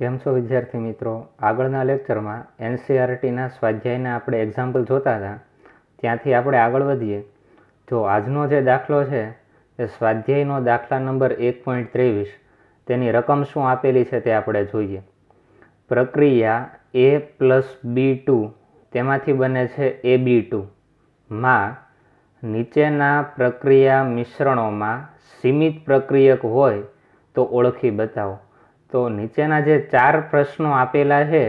કેમ છો વિદ્યાર્થી મિત્રો આગળના લેક્ચરમાં એનસીઆરટીના e સ્વાધ્યાયના આપણે એક્ઝામ્પલ જોતા હતા ત્યાંથી આપણે આગળ વધીએ જો આજનો જે દાખલો છે એ સ્વાધ્યાયનો દાખલા નંબર એક પોઈન્ટ ત્રેવીસ તેની રકમ શું આપેલી છે તે આપણે જોઈએ પ્રક્રિયા એ પ્લસ બી ટુ તેમાંથી બને છે એ બી ટુ માં નીચેના પ્રક્રિયા મિશ્રણોમાં સીમિત પ્રક્રિયક હોય તો ઓળખી બતાવો તો નીચેના જે ચાર પ્રશ્નો આપેલા છે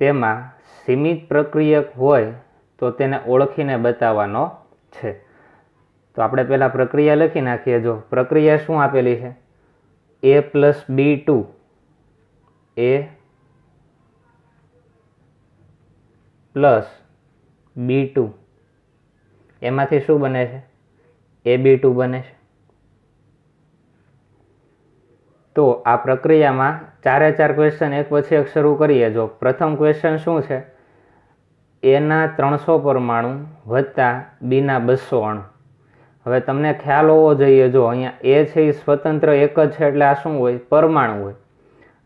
તેમાં સીમિત પ્રક્રિયક હોય તો તેને ઓળખીને બતાવવાનો છે તો આપણે પહેલાં પ્રક્રિયા લખી નાખીએ જો પ્રક્રિયા શું આપેલી છે A plus B two A plus B two એમાંથી શું બને છે એ બી ટુ બને છે તો આ પ્રક્રિયામાં ચારે ચાર ક્વેશ્ચન એક પછી એક શરૂ કરીએ જો પ્રથમ ક્વેશ્ચન શું છે એના ત્રણસો પરમાણુ વધતા બીના બસો અણુ હવે તમને ખ્યાલ હોવો જોઈએ જો અહીંયા એ છે એ સ્વતંત્ર એક જ છે એટલે આ શું હોય પરમાણુ હોય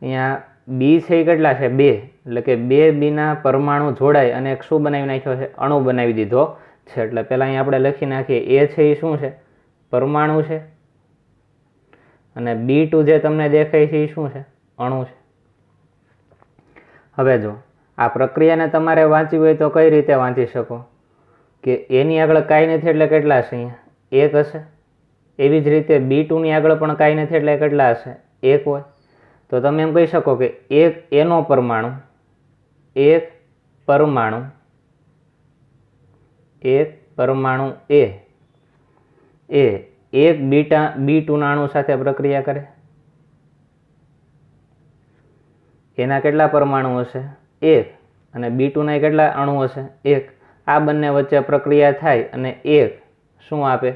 અહીંયા બી છે એ કેટલા છે બે એટલે કે બે બીના પરમાણુ જોડાય અને એક શું બનાવી નાખ્યો છે અણુ બનાવી દીધો છે એટલે પહેલાં અહીંયા આપણે લખી નાખીએ એ છે એ શું છે પરમાણુ છે અને બી ટુ જે તમને દેખાય છે એ શું છે અણુ છે હવે જો આ પ્રક્રિયાને તમારે વાંચવી હોય તો કઈ રીતે વાંચી શકો કે એની આગળ કાંઈ નથી એટલે કેટલા હશે અહીંયા એક હશે એવી જ રીતે બી ટુની આગળ પણ કાંઈ નથી એટલે કેટલા હશે એક હોય તો તમે એમ કહી શકો કે એક એનો પરમાણુ એક પરમાણુ એક પરમાણુ એ એ એક બીટા બી ટુનાણું સાથે પ્રક્રિયા કરે એના કેટલા પરમાણુ હશે એક અને બી ટુના કેટલા અણુ હશે એક આ બંને વચ્ચે પ્રક્રિયા થાય અને એક શું આપે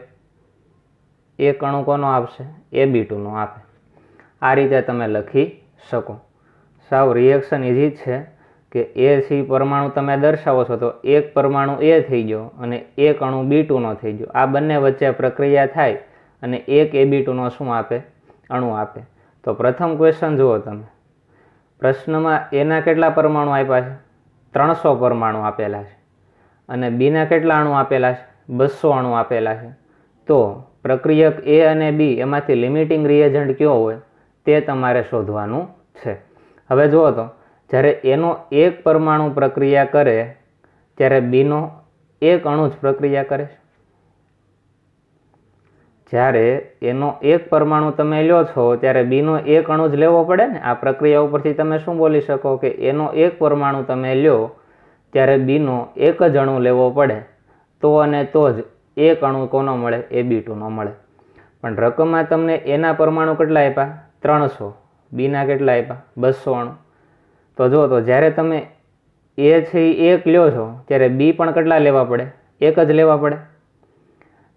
એક અણુ કોનો આપશે એ બી ટુનો આપે આ રીતે તમે લખી શકો સાવ રિએક્શન ઇઝી છે કે એ સી પરમાણુ તમે દર્શાવો છો તો એક પરમાણુ એ થઈ ગયો અને એક અણુ બી ટુનો થઈ ગયો આ બંને વચ્ચે પ્રક્રિયા થાય અને એક એ બી ટુનો શું આપે અણુ આપે તો પ્રથમ ક્વેશ્ચન જુઓ તમે પ્રશ્નમાં એના કેટલા પરમાણુ આપ્યા છે ત્રણસો પરમાણુ આપેલા છે અને બીના કેટલા અણુ આપેલા છે બસો અણુ આપેલા છે તો પ્રક્રિયક એ અને બી એમાંથી લિમિટિંગ રિએજન્ટ કયો હોય તે તમારે શોધવાનું છે હવે જુઓ તો જ્યારે એનો એક પરમાણુ પ્રક્રિયા કરે ત્યારે બીનો એક અણુ જ પ્રક્રિયા કરે જ્યારે એનો એક પરમાણુ તમે લો છો ત્યારે બીનો એક અણુ જ લેવો પડે ને આ પ્રક્રિયા ઉપરથી તમે શું બોલી શકો કે એનો એક પરમાણુ તમે લો ત્યારે બીનો એક જ અણુ લેવો પડે તો અને તો જ એક અણુ કોનો મળે એ બી ટુનો મળે પણ રકમમાં તમને એના પરમાણુ કેટલા આપ્યા ત્રણસો બીના કેટલા આપ્યા બસો અણુ તો જો તો જ્યારે તમે એ છે એ એક લ્યો છો ત્યારે બી પણ કેટલા લેવા પડે એક જ લેવા પડે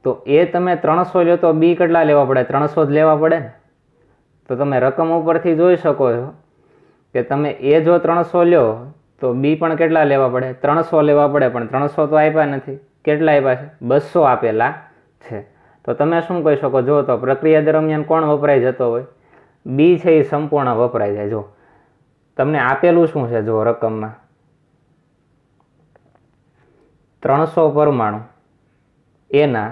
તો એ તમે ત્રણસો લ્યો તો બી કેટલા લેવા પડે ત્રણસો જ લેવા પડે ને તો તમે રકમ ઉપરથી જોઈ શકો છો કે તમે એ જો ત્રણસો લ્યો તો બી પણ કેટલા લેવા પડે ત્રણસો લેવા પડે પણ ત્રણસો તો આપ્યા નથી કેટલા આપ્યા છે બસો આપેલા છે તો તમે શું કહી શકો જો તો પ્રક્રિયા દરમિયાન કોણ વપરાઈ જતો હોય બી છે એ સંપૂર્ણ વપરાઈ જાય જો તમને આપેલું શું છે જો રકમમાં ત્રણસો પરમાણુ એના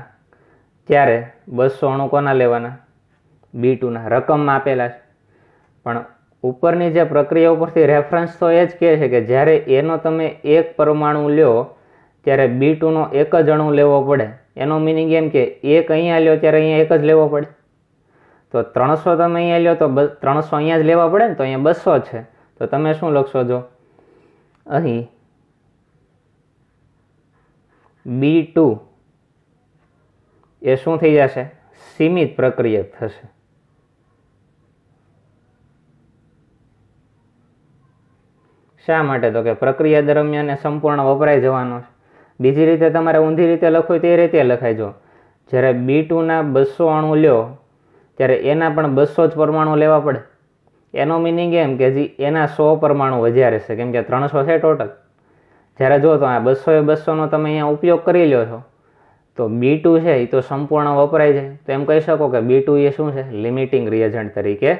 ત્યારે બસો અણુ કોના લેવાના બી ટુના રકમમાં આપેલા છે પણ ઉપરની જે પ્રક્રિયા ઉપરથી રેફરન્સ તો એ જ કહે છે કે જ્યારે એનો તમે એક પરમાણુ લ્યો ત્યારે બી ટુનો એક જ અણુ લેવો પડે એનો મિનિંગ એમ કે એક અહીંયા લ્યો ત્યારે અહીંયા એક જ લેવો પડે તો ત્રણસો તમે અહીંયા લ્યો તો ત્રણસો અહીંયા જ લેવા પડે ને તો અહીંયા બસો છે તો તમે શું લખશો જો અહીં બી ટુ એ શું થઈ જશે સીમિત પ્રક્રિયક થશે શા માટે તો કે પ્રક્રિયા દરમિયાન સંપૂર્ણ વપરાઈ જવાનો છે બીજી રીતે તમારે ઊંધી રીતે લખવું તે રીતે લખાઈ જો જ્યારે બી ટુના બસો અણુ લ્યો ત્યારે એના પણ બસો જ પરમાણુ લેવા પડે એનો મિનિંગ એમ કે જી એના સો પરમાણુ વધારે છે કેમ કે ત્રણસો છે ટોટલ જ્યારે જો તો આ બસો એ બસોનો તમે અહીંયા ઉપયોગ કરી લો છો તો બી ટુ છે એ તો સંપૂર્ણ વપરાય છે તો એમ કહી શકો કે બી ટુ એ શું છે લિમિટિંગ રિએજન્ટ તરીકે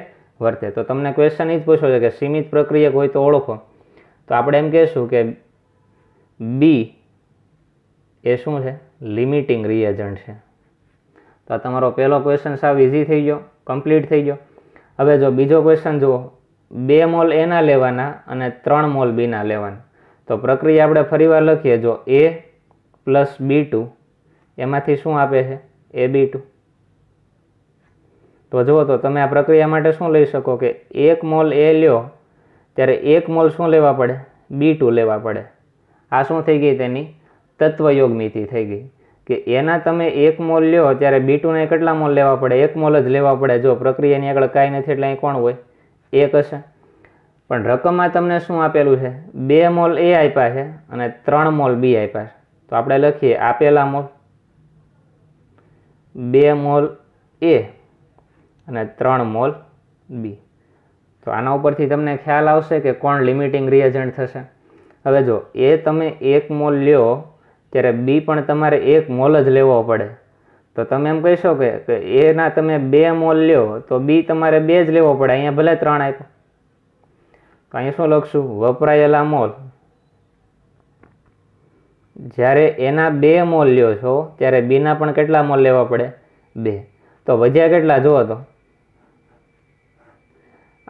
વર્તે તો તમને ક્વેશ્ચન એ જ પૂછો છે કે સીમિત પ્રક્રિયક હોય તો ઓળખો તો આપણે એમ કહીશું કે બી એ શું છે લિમિટિંગ રિએજન્ટ છે તો આ તમારો પહેલો ક્વેશ્ચન સાવ ઇઝી થઈ ગયો કમ્પ્લીટ થઈ ગયો હવે જો બીજો ક્વેશ્ચન જુઓ બે મોલ એના લેવાના અને ત્રણ મોલ બીના લેવાના તો પ્રક્રિયા આપણે ફરીવાર લખીએ જો એ પ્લસ બી ટુ એમાંથી શું આપે છે એ બી ટુ તો જુઓ તો તમે આ પ્રક્રિયા માટે શું લઈ શકો કે એક મોલ એ લ્યો ત્યારે એક મોલ શું લેવા પડે બી ટુ લેવા પડે આ શું થઈ ગઈ તેની તત્વયોગમિતિ થઈ ગઈ કે એના તમે એક મોલ લ્યો ત્યારે બી ટુના કેટલા મોલ લેવા પડે એક મોલ જ લેવા પડે જો પ્રક્રિયાની આગળ કાંઈ નથી એટલે અહીં કોણ હોય એક હશે પણ રકમમાં તમને શું આપેલું છે બે મોલ એ આપ્યા છે અને ત્રણ મોલ બી આપ્યા છે તો આપણે લખીએ આપેલા મોલ બે મોલ એ અને ત્રણ મોલ બી તો આના ઉપરથી તમને ખ્યાલ આવશે કે કોણ લિમિટિંગ રિએજન્ટ થશે હવે જો એ તમે એક મોલ લ્યો ત્યારે બી પણ તમારે એક મોલ જ લેવો પડે તો તમે એમ કહેશો કે એના તમે બે મોલ લ્યો તો બી તમારે બે જ લેવો પડે અહીંયા ભલે ત્રણ આપ્યો તો અહીંયા શું લખશું વપરાયેલા મોલ જ્યારે એના બે મોલ લ્યો છો ત્યારે બીના પણ કેટલા મોલ લેવા પડે બે તો વધ્યા કેટલા જુઓ તો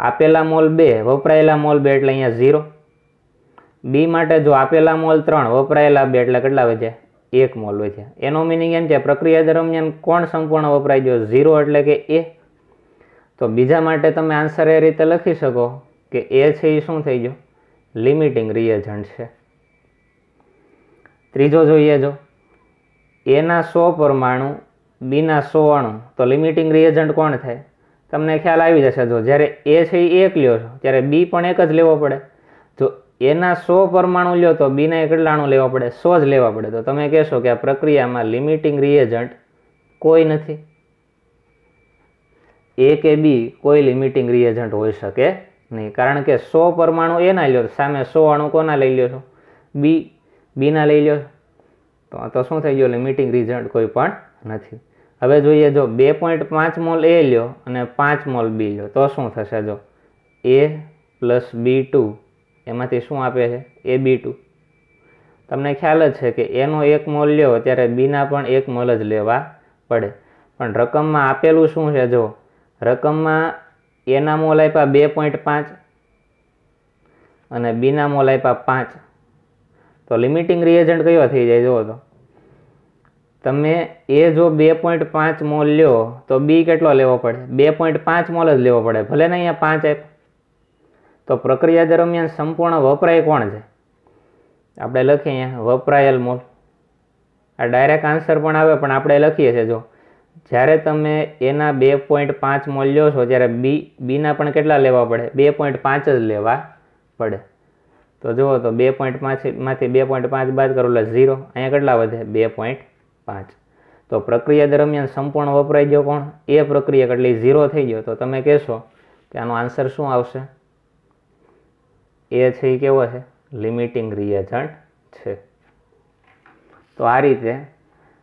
આપેલા મોલ બે વપરાયેલા મોલ બે એટલે અહીંયા ઝીરો બી માટે જો આપેલા મોલ ત્રણ વપરાયેલા બે એટલે કેટલા વધે એક મોલ વધે એનો મિનિંગ એમ છે પ્રક્રિયા દરમિયાન કોણ સંપૂર્ણ વપરાય ગયો ઝીરો એટલે કે એ તો બીજા માટે તમે આન્સર એ રીતે લખી શકો કે એ છે એ શું થઈ ગયો લિમિટિંગ રિએજન્ટ છે ત્રીજો જોઈએ જો એના સો પરમાણુ બીના સો અણુ તો લિમિટિંગ રિએજન્ટ કોણ થાય તમને ખ્યાલ આવી જશે જો જ્યારે એ છે એ એક લ્યો છો ત્યારે બી પણ એક જ લેવો પડે એના સો પરમાણુ લ્યો તો બીના કેટલા અણુ લેવા પડે સો જ લેવા પડે તો તમે કહેશો કે આ પ્રક્રિયામાં લિમિટિંગ રિએજન્ટ કોઈ નથી એ કે બી કોઈ લિમિટિંગ રિએજન્ટ હોઈ શકે નહીં કારણ કે સો પરમાણુ એના લ્યો સામે સો અણુ કોના લઈ લ્યો છો બી બીના લઈ લ્યો તો તો શું થઈ ગયો લિમિટિંગ રિઝલ્ટ કોઈ પણ નથી હવે જોઈએ જો બે પોઈન્ટ પાંચ મોલ એ લ્યો અને પાંચ મોલ બી લ્યો તો શું થશે જો એ પ્લસ બી ટુ એમાંથી શું આપે છે એ બી ટુ તમને ખ્યાલ જ છે કે એનો એક મોલ લ્યો ત્યારે બીના પણ એક મોલ જ લેવા પડે પણ રકમમાં આપેલું શું છે જો રકમમાં એના મોલ આપ્યા બે પોઈન્ટ પાંચ અને બીના મોલ આપ્યા પાંચ તો લિમિટિંગ રિએજન્ટ કયો થઈ જાય જુઓ તો તમે એ જો બે પોઈન્ટ પાંચ મોલ લ્યો તો બી કેટલો લેવો પડે બે પોઈન્ટ પાંચ મોલ જ લેવો પડે ભલે ને અહીંયા પાંચ આપ્યા તો પ્રક્રિયા દરમિયાન સંપૂર્ણ વપરાય કોણ છે આપણે લખીએ અહીંયા વપરાયેલ મોલ આ ડાયરેક્ટ આન્સર પણ આવે પણ આપણે લખીએ છીએ જો જ્યારે તમે એના બે પોઈન્ટ પાંચ મોલ લ્યો છો ત્યારે બી બીના પણ કેટલા લેવા પડે બે પોઈન્ટ પાંચ જ લેવા પડે તો જુઓ તો બે પોઈન્ટ પાંચમાંથી બે પોઈન્ટ પાંચ બાદ કરો એટલે ઝીરો અહીંયા કેટલા વધે બે પોઈન્ટ પાંચ તો પ્રક્રિયા દરમિયાન સંપૂર્ણ વપરાઈ ગયો કોણ એ પ્રક્રિયા કેટલી ઝીરો થઈ ગયો તો તમે કહેશો કે આનો આન્સર શું આવશે એ છે એ કેવો છે લિમિટિંગ રિએજન્ટ છે તો આ રીતે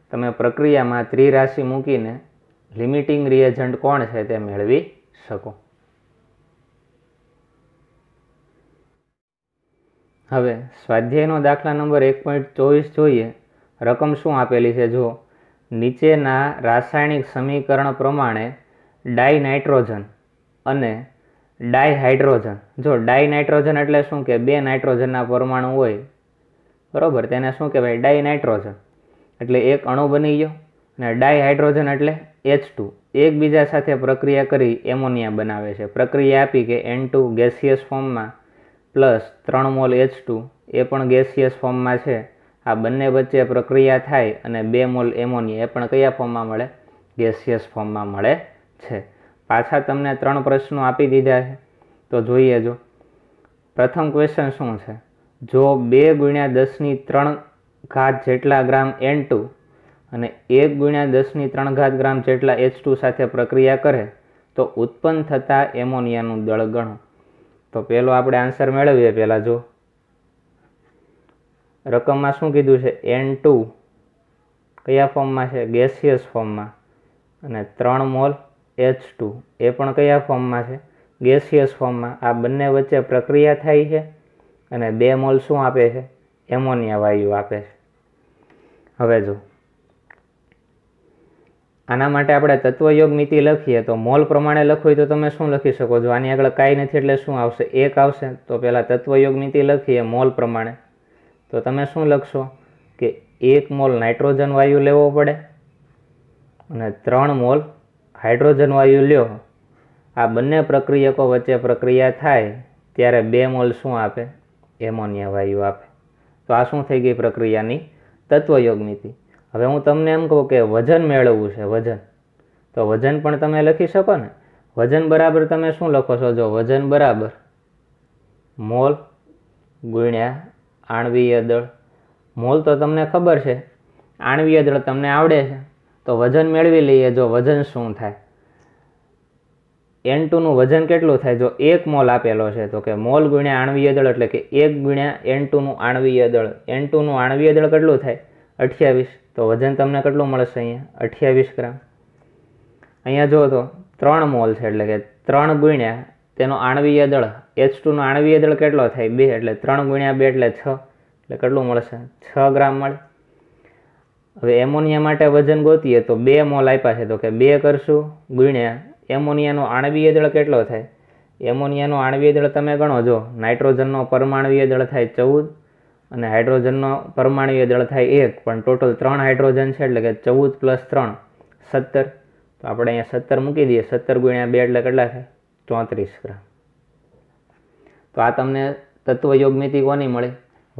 તમે પ્રક્રિયામાં ત્રિરાશિ મૂકીને લિમિટિંગ રિએજન્ટ કોણ છે તે મેળવી શકો હવે સ્વાધ્યાયનો દાખલા નંબર એક પોઈન્ટ ચોવીસ જોઈએ રકમ શું આપેલી છે જો નીચેના રાસાયણિક સમીકરણ પ્રમાણે ડાયનાઇટ્રોજન અને ડાય હાઇડ્રોજન જો ડાય નાઇટ્રોજન એટલે શું કે બે નાઇટ્રોજનના પરમાણુ હોય બરાબર તેને શું કહેવાય ડાય નાઇટ્રોજન એટલે એક અણુ બની ગયો અને ડાય હાઇડ્રોજન એટલે એચ ટુ એકબીજા સાથે પ્રક્રિયા કરી એમોનિયા બનાવે છે પ્રક્રિયા આપી કે એન ટુ ગેસિયસ ફોર્મમાં પ્લસ ત્રણ મોલ એચ ટુ એ પણ ગેસિયસ ફોર્મમાં છે આ બંને વચ્ચે પ્રક્રિયા થાય અને બે મોલ એમોનિયા એ પણ કયા ફોર્મમાં મળે ગેસિયસ ફોર્મમાં મળે છે પાછા તમને ત્રણ પ્રશ્નો આપી દીધા છે તો જોઈએ જો પ્રથમ ક્વેશ્ચન શું છે જો બે ગુણ્યા દસની ત્રણ ઘાત જેટલા ગ્રામ એન ટુ અને એક ગુણ્યા દસની ત્રણ ઘાત ગ્રામ જેટલા એચ ટુ સાથે પ્રક્રિયા કરે તો ઉત્પન્ન થતા એમોનિયાનું દળ ગણો તો પહેલો આપણે આન્સર મેળવીએ પહેલાં જો રકમમાં શું કીધું છે એન ટુ કયા ફોર્મમાં છે ગેસિયસ ફોર્મમાં અને ત્રણ મોલ એચ ટુ એ પણ કયા ફોર્મમાં છે ગેસિયસ ફોર્મમાં આ બંને વચ્ચે પ્રક્રિયા થાય છે અને બે મોલ શું આપે છે એમોનિયા વાયુ આપે છે હવે જો આના માટે આપણે તત્વયોગ મિતિ લખીએ તો મોલ પ્રમાણે લખવું તો તમે શું લખી શકો છો આની આગળ કાંઈ નથી એટલે શું આવશે એક આવશે તો પહેલાં તત્વયોગ મિતિ લખીએ મોલ પ્રમાણે તો તમે શું લખશો કે એક મોલ નાઇટ્રોજન વાયુ લેવો પડે અને ત્રણ મોલ હાઇડ્રોજન વાયુ લ્યો આ બંને પ્રક્રિયકો વચ્ચે પ્રક્રિયા થાય ત્યારે બે મોલ શું આપે એમોનિયા વાયુ આપે તો આ શું થઈ ગઈ પ્રક્રિયાની તત્વયોગનીતિ હવે હું તમને એમ કહું કે વજન મેળવવું છે વજન તો વજન પણ તમે લખી શકો ને વજન બરાબર તમે શું લખો છો જો વજન બરાબર મોલ ગુણ્યા આણવીય દળ મોલ તો તમને ખબર છે આણવીય દળ તમને આવડે છે તો વજન મેળવી લઈએ જો વજન શું થાય એન ટુનું વજન કેટલું થાય જો એક મોલ આપેલો છે તો કે મોલ ગુણ્યા આણવીય દળ એટલે કે એક ગુણ્યા એન ટુનું આણવીય દળ એન ટુનું આણવીય દળ કેટલું થાય અઠ્યાવીસ તો વજન તમને કેટલું મળશે અહીંયા અઠ્યાવીસ ગ્રામ અહીંયા જો તો ત્રણ મોલ છે એટલે કે ત્રણ ગુણ્યા તેનો આણવીય દળ એચ ટુનો આણવીય દળ કેટલો થાય બે એટલે ત્રણ ગુણ્યા બે એટલે છ એટલે કેટલું મળશે છ ગ્રામ મળે હવે એમોનિયા માટે વજન ગોતીએ તો બે મોલ આપ્યા છે તો કે બે કરશું ગુણ્યા એમોનિયાનો આણવીય દળ કેટલો થાય એમોનિયાનો આણવીય દળ તમે ગણો જો નાઇટ્રોજનનો પરમાણવીય દળ થાય ચૌદ અને હાઇડ્રોજનનો પરમાણવીય દળ થાય એક પણ ટોટલ ત્રણ હાઇડ્રોજન છે એટલે કે ચૌદ પ્લસ ત્રણ સત્તર તો આપણે અહીંયા સત્તર મૂકી દઈએ સત્તર ગુણ્યા બે એટલે કેટલા થાય ચોત્રીસ ગ્રામ તો આ તમને તત્વ કોની મળે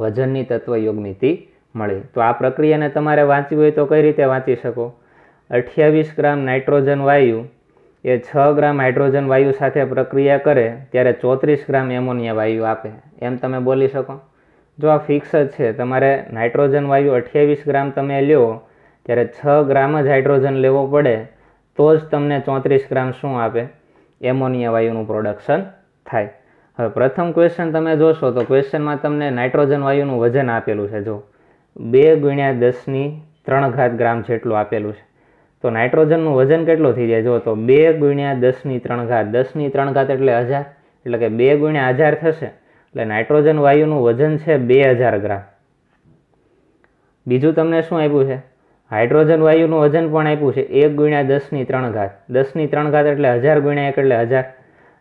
વજનની તત્વ યોગમિતિ મળે તો આ પ્રક્રિયાને તમારે વાંચવી હોય તો કઈ રીતે વાંચી શકો અઠ્યાવીસ ગ્રામ નાઇટ્રોજન વાયુ એ છ ગ્રામ હાઇડ્રોજન વાયુ સાથે પ્રક્રિયા કરે ત્યારે ચોત્રીસ ગ્રામ એમોનિયા વાયુ આપે એમ તમે બોલી શકો જો આ ફિક્સ જ છે તમારે નાઇટ્રોજન વાયુ અઠ્યાવીસ ગ્રામ તમે લ્યો ત્યારે છ ગ્રામ જ હાઇડ્રોજન લેવો પડે તો જ તમને ચોત્રીસ ગ્રામ શું આપે એમોનિયા વાયુનું પ્રોડક્શન થાય હવે પ્રથમ ક્વેશ્ચન તમે જોશો તો ક્વેશ્ચનમાં તમને નાઇટ્રોજન વાયુનું વજન આપેલું છે જો બે ગુણ્યા દસની ત્રણ ઘાત ગ્રામ જેટલું આપેલું છે તો નાઇટ્રોજનનું વજન કેટલું થઈ જાય જુઓ તો બે ગુણ્યા દસની ત્રણ ઘાત દસની ત્રણ ઘાત એટલે હજાર એટલે કે બે ગુણ્યા હજાર થશે એટલે નાઇટ્રોજન વાયુનું વજન છે બે હજાર ગ્રામ બીજું તમને શું આપ્યું છે હાઇડ્રોજન વાયુનું વજન પણ આપ્યું છે એક ગુણ્યા દસની ત્રણ ઘાત દસની ત્રણ ઘાત એટલે હજાર ગુણ્યા એક એટલે હજાર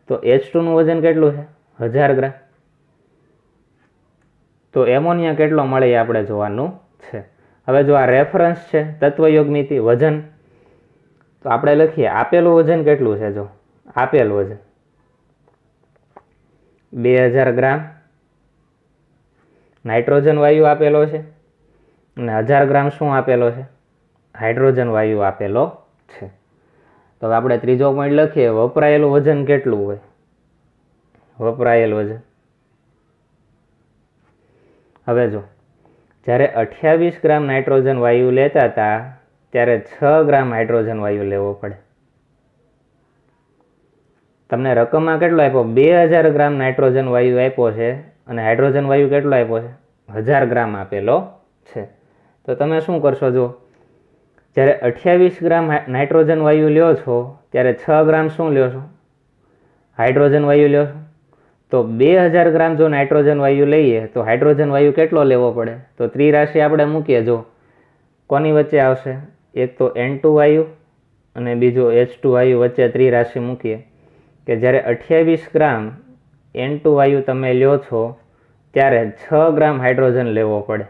તો એચ ટુનું વજન કેટલું છે હજાર ગ્રામ તો એમોનિયા કેટલો મળે એ આપણે જોવાનું છે હવે જો આ રેફરન્સ છે તત્વયોગમિતિ વજન તો આપણે લખીએ આપેલું વજન કેટલું છે જો આપેલ વજન બે હજાર ગ્રામ નાઇટ્રોજન વાયુ આપેલો છે અને હજાર ગ્રામ શું આપેલો છે હાઇડ્રોજન વાયુ આપેલો છે તો આપણે ત્રીજો પોઈન્ટ લખીએ વપરાયેલું વજન કેટલું હોય વપરાયેલ વજન હવે જો જ્યારે અઠ્યાવીસ ગ્રામ નાઇટ્રોજન વાયુ લેતા હતા ત્યારે છ ગ્રામ હાઇડ્રોજન વાયુ લેવો પડે તમને રકમમાં કેટલો આપ્યો બે હજાર ગ્રામ નાઇટ્રોજન વાયુ આપ્યો છે અને હાઇડ્રોજન વાયુ કેટલો આપ્યો છે હજાર ગ્રામ આપેલો છે તો તમે શું કરશો જો જ્યારે અઠ્યાવીસ ગ્રામ નાઇટ્રોજન વાયુ લ્યો છો ત્યારે છ ગ્રામ શું લ્યો છો હાઇડ્રોજન વાયુ લ્યો છો તો બે હજાર ગ્રામ જો નાઇટ્રોજન વાયુ લઈએ તો હાઇડ્રોજન વાયુ કેટલો લેવો પડે તો ત્રિરાશિ આપણે મૂકીએ જો કોની વચ્ચે આવશે એક તો એન વાયુ અને બીજો એચ ટુ વાયુ વચ્ચે ત્રિરાશિ મૂકીએ કે જ્યારે અઠ્યાવીસ ગ્રામ એન વાયુ તમે લ્યો છો ત્યારે છ ગ્રામ હાઇડ્રોજન લેવો પડે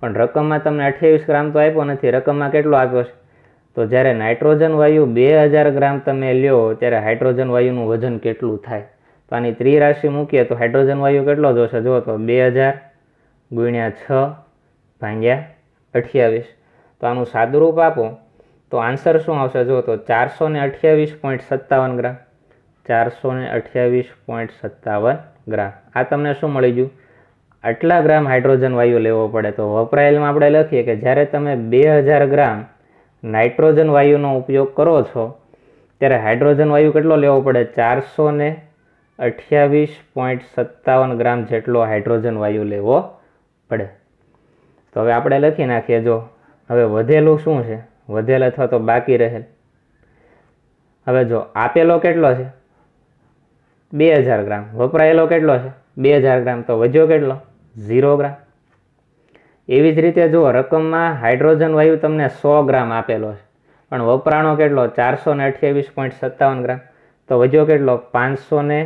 પણ રકમમાં તમને અઠ્યાવીસ ગ્રામ તો આપ્યો નથી રકમમાં કેટલો આપ્યો છે તો જ્યારે નાઇટ્રોજન વાયુ બે હજાર ગ્રામ તમે લ્યો ત્યારે હાઇડ્રોજન વાયુનું વજન કેટલું થાય તો આની ત્રિરાશિ મૂકીએ તો હાઇડ્રોજન વાયુ કેટલો જોશે જો તો બે હજાર ગુણ્યા છ ભાંગ્યા અઠ્યાવીસ તો આનું સાદુરૂપ આપો તો આન્સર શું આવશે જો તો ચારસો ને અઠ્યાવીસ પોઈન્ટ સત્તાવન ગ્રામ ચારસો ને અઠ્યાવીસ પોઈન્ટ સત્તાવન ગ્રામ આ તમને શું મળી ગયું આટલા ગ્રામ હાઇડ્રોજન વાયુ લેવો પડે તો વપરાયેલમાં આપણે લખીએ કે જ્યારે તમે બે હજાર ગ્રામ નાઇટ્રોજન વાયુનો ઉપયોગ કરો છો ત્યારે હાઇડ્રોજન વાયુ કેટલો લેવો પડે ચારસો ને અઠ્યાવીસ પોઈન્ટ સત્તાવન ગ્રામ જેટલો હાઇડ્રોજન વાયુ લેવો પડે તો હવે આપણે લખી નાખીએ જો હવે વધેલું શું છે વધેલ અથવા તો બાકી રહેલ હવે જો આપેલો કેટલો છે બે હજાર ગ્રામ વપરાયેલો કેટલો છે બે હજાર ગ્રામ તો વધ્યો કેટલો ઝીરો ગ્રામ એવી જ રીતે જુઓ રકમમાં હાઇડ્રોજન વાયુ તમને સો ગ્રામ આપેલો છે પણ વપરાણો કેટલો ચારસો ને અઠ્યાવીસ પોઈન્ટ સત્તાવન ગ્રામ તો વધ્યો કેટલો પાંચસો ને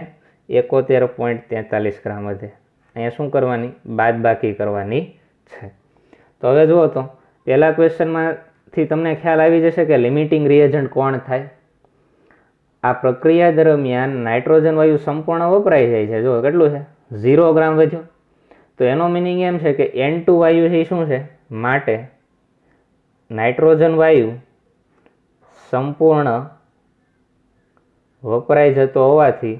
એકોતેર પોઈન્ટ તેતાલીસ ગ્રામ વધે અહીંયા શું કરવાની બાદ બાકી કરવાની છે તો હવે જુઓ તો પહેલાં ક્વેશ્ચનમાંથી તમને ખ્યાલ આવી જશે કે લિમિટિંગ રિએજન્ટ કોણ થાય આ પ્રક્રિયા દરમિયાન નાઇટ્રોજન વાયુ સંપૂર્ણ વપરાઈ જાય છે જો કેટલું છે ઝીરો ગ્રામ વધ્યો તો એનો મિનિંગ એમ છે કે એન ટુ વાયુ છે એ શું છે માટે નાઇટ્રોજન વાયુ સંપૂર્ણ વપરાઈ જતો હોવાથી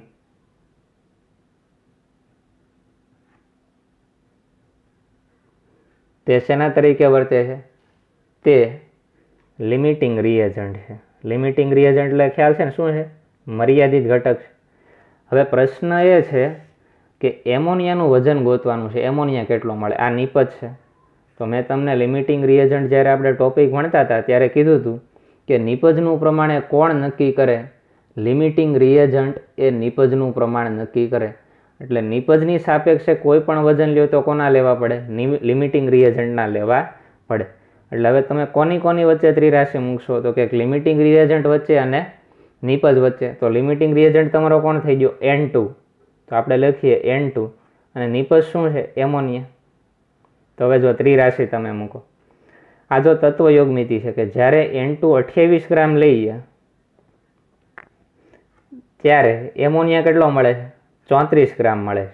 તે શેના તરીકે વર્તે છે તે લિમિટિંગ રિએજન્ટ છે લિમિટિંગ રિએજન્ટ એટલે ખ્યાલ છે ને શું છે મર્યાદિત ઘટક છે હવે પ્રશ્ન એ છે કે એમોનિયાનું વજન ગોતવાનું છે એમોનિયા કેટલો મળે આ નિપજ છે તો મેં તમને લિમિટિંગ રિએજન્ટ જ્યારે આપણે ટોપિક ભણતા હતા ત્યારે કીધું હતું કે નિપજનું પ્રમાણે કોણ નક્કી કરે લિમિટિંગ રિએજન્ટ એ નિપજનું પ્રમાણ નક્કી કરે એટલે નિપજની સાપેક્ષે કોઈ પણ વજન લ્યો તો કોના લેવા પડે લિમિટિંગ રિએજન્ટના લેવા પડે એટલે હવે તમે કોની કોની વચ્ચે ત્રિરાશિ મૂકશો તો કે લિમિટિંગ રિએજન્ટ વચ્ચે અને નિપજ વચ્ચે તો લિમિટિંગ રિએજન્ટ તમારો કોણ થઈ ગયો એન ટુ તો આપણે લખીએ એન ટુ અને નિપજ શું છે એમોનિયા તો હવે જો ત્રિરાશિ તમે મૂકો આ જો તત્વ યોગમિતિ છે કે જ્યારે એન ટુ અઠ્યાવીસ ગ્રામ લઈએ ત્યારે એમોનિયા કેટલો મળે છે ચોત્રીસ ગ્રામ મળે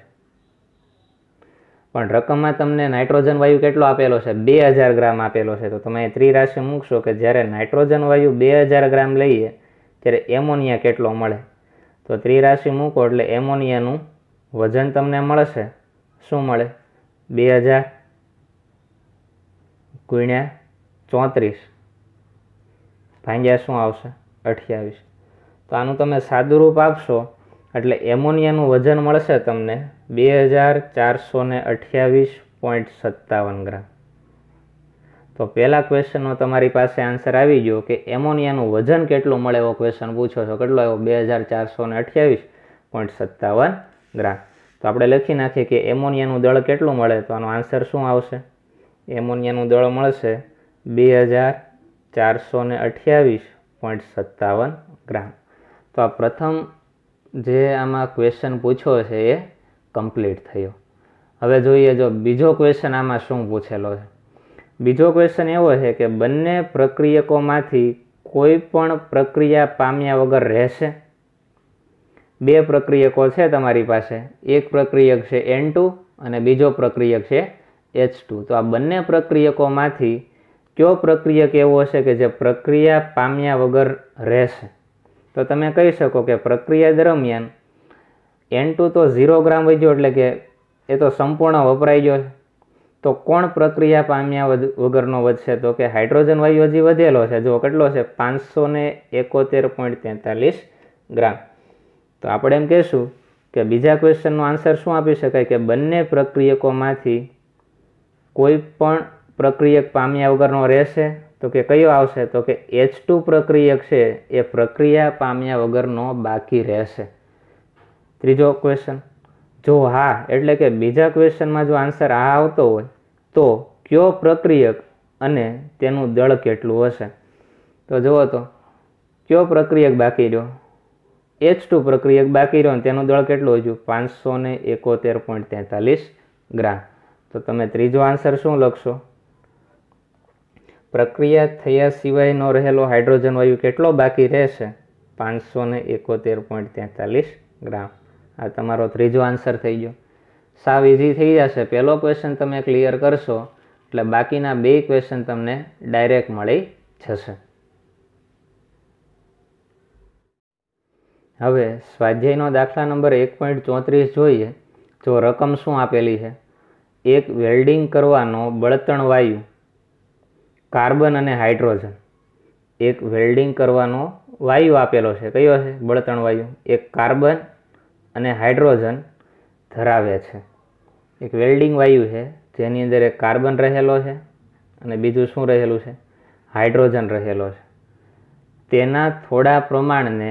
છે પણ રકમમાં તમને નાઇટ્રોજન વાયુ કેટલો આપેલો છે બે હજાર ગ્રામ આપેલો છે તો તમે રાશિ મૂકશો કે જ્યારે નાઇટ્રોજન વાયુ બે હજાર ગ્રામ લઈએ ત્યારે એમોનિયા કેટલો મળે તો રાશિ મૂકો એટલે એમોનિયાનું વજન તમને મળશે શું મળે બે હજાર ગુણ્યા ચોત્રીસ ભાંગ્યા શું આવશે અઠ્યાવીસ તો આનું તમે સાદુરૂપ આપશો એટલે એમોનિયાનું વજન મળશે તમને બે હજાર ચારસો ને અઠ્યાવીસ પોઈન્ટ સત્તાવન ગ્રામ તો પહેલા ક્વેશ્ચનનો તમારી પાસે આન્સર આવી ગયો કે એમોનિયાનું વજન કેટલું મળે એવો ક્વેશ્ચન પૂછો છો કેટલો આવ્યો બે હજાર ચારસો ને અઠ્યાવીસ પોઈન્ટ સત્તાવન ગ્રામ તો આપણે લખી નાખીએ કે એમોનિયાનું દળ કેટલું મળે તો આનો આન્સર શું આવશે એમોનિયાનું દળ મળશે બે હજાર ચારસો ને અઠ્યાવીસ પોઈન્ટ સત્તાવન ગ્રામ તો આ પ્રથમ જે આમાં ક્વેશ્ચન પૂછ્યો છે એ કમ્પ્લીટ થયો હવે જોઈએ જો બીજો ક્વેશ્ચન આમાં શું પૂછેલો છે બીજો ક્વેશ્ચન એવો છે કે બંને પ્રક્રિયકોમાંથી કોઈ પણ પ્રક્રિયા પામ્યા વગર રહેશે બે પ્રક્રિયકો છે તમારી પાસે એક પ્રક્રિયક છે એન ટુ અને બીજો પ્રક્રિયક છે એચ ટુ તો આ બંને પ્રક્રિયકોમાંથી કયો પ્રક્રિયક એવો હશે કે જે પ્રક્રિયા પામ્યા વગર રહેશે તો તમે કહી શકો કે પ્રક્રિયા દરમિયાન એન ટુ તો ઝીરો ગ્રામ વધ્યો એટલે કે એ તો સંપૂર્ણ વપરાઈ ગયો તો કોણ પ્રક્રિયા પામ્યા વગરનો વધશે તો કે હાઇડ્રોજન વાયુ હજી વધેલો છે જો કેટલો છે પાંચસો ને એકોતેર પોઈન્ટ તેતાલીસ ગ્રામ તો આપણે એમ કહેશું કે બીજા ક્વેશ્ચનનો આન્સર શું આપી શકાય કે બંને પ્રક્રિયકોમાંથી કોઈ પણ પ્રક્રિયક પામ્યા વગરનો રહેશે તો કે કયો આવશે તો કે એચ ટુ પ્રક્રિયક છે એ પ્રક્રિયા પામ્યા વગરનો બાકી રહેશે ત્રીજો ક્વેશ્ચન જો હા એટલે કે બીજા ક્વેશ્ચનમાં જો આન્સર આ આવતો હોય તો કયો પ્રક્રિયક અને તેનું દળ કેટલું હશે તો જુઓ તો કયો પ્રક્રિયક બાકી રહ્યો એચ ટુ પ્રક્રિયક બાકી રહ્યો તેનું દળ કેટલું હજુ પાંચસો ને એકોતેર પોઈન્ટ તેતાલીસ ગ્રામ તો તમે ત્રીજો આન્સર શું લખશો પ્રક્રિયા થયા સિવાયનો રહેલો હાઇડ્રોજન વાયુ કેટલો બાકી રહેશે પાંચસો ને એકોતેર પોઈન્ટ તેતાલીસ ગ્રામ આ તમારો ત્રીજો આન્સર થઈ ગયો સાવ ઇઝી થઈ જશે પહેલો ક્વેશ્ચન તમે ક્લિયર કરશો એટલે બાકીના બે ક્વેશ્ચન તમને ડાયરેક્ટ મળી જશે હવે સ્વાધ્યાયનો દાખલા નંબર એક પોઈન્ટ ચોત્રીસ જોઈએ જો રકમ શું આપેલી છે એક વેલ્ડિંગ કરવાનો બળતણ વાયુ કાર્બન અને હાઇડ્રોજન એક વેલ્ડિંગ કરવાનો વાયુ આપેલો છે કયો છે બળતણ વાયુ એક કાર્બન અને હાઇડ્રોજન ધરાવે છે એક વેલ્ડિંગ વાયુ છે જેની અંદર એક કાર્બન રહેલો છે અને બીજું શું રહેલું છે હાઇડ્રોજન રહેલો છે તેના થોડા પ્રમાણને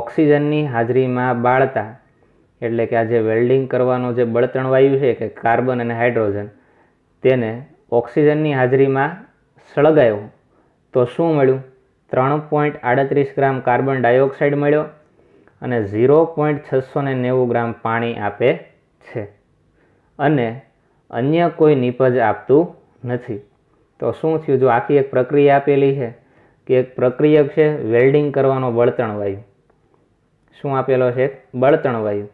ઓક્સિજનની હાજરીમાં બાળતા એટલે કે આ જે વેલ્ડિંગ કરવાનો જે બળતણ વાયુ છે કે કાર્બન અને હાઇડ્રોજન તેને ઓક્સિજનની હાજરીમાં સળગાયો તો શું મળ્યું ત્રણ પોઈન્ટ આડત્રીસ ગ્રામ કાર્બન ડાયોક્સાઇડ મળ્યો અને ઝીરો પોઈન્ટ છસો ને નેવું ગ્રામ પાણી આપે છે અને અન્ય કોઈ નિપજ આપતું નથી તો શું થયું જો આખી એક પ્રક્રિયા આપેલી છે કે એક પ્રક્રિયક છે વેલ્ડિંગ કરવાનો બળતણ વાયુ શું આપેલો છે બળતણ વાયુ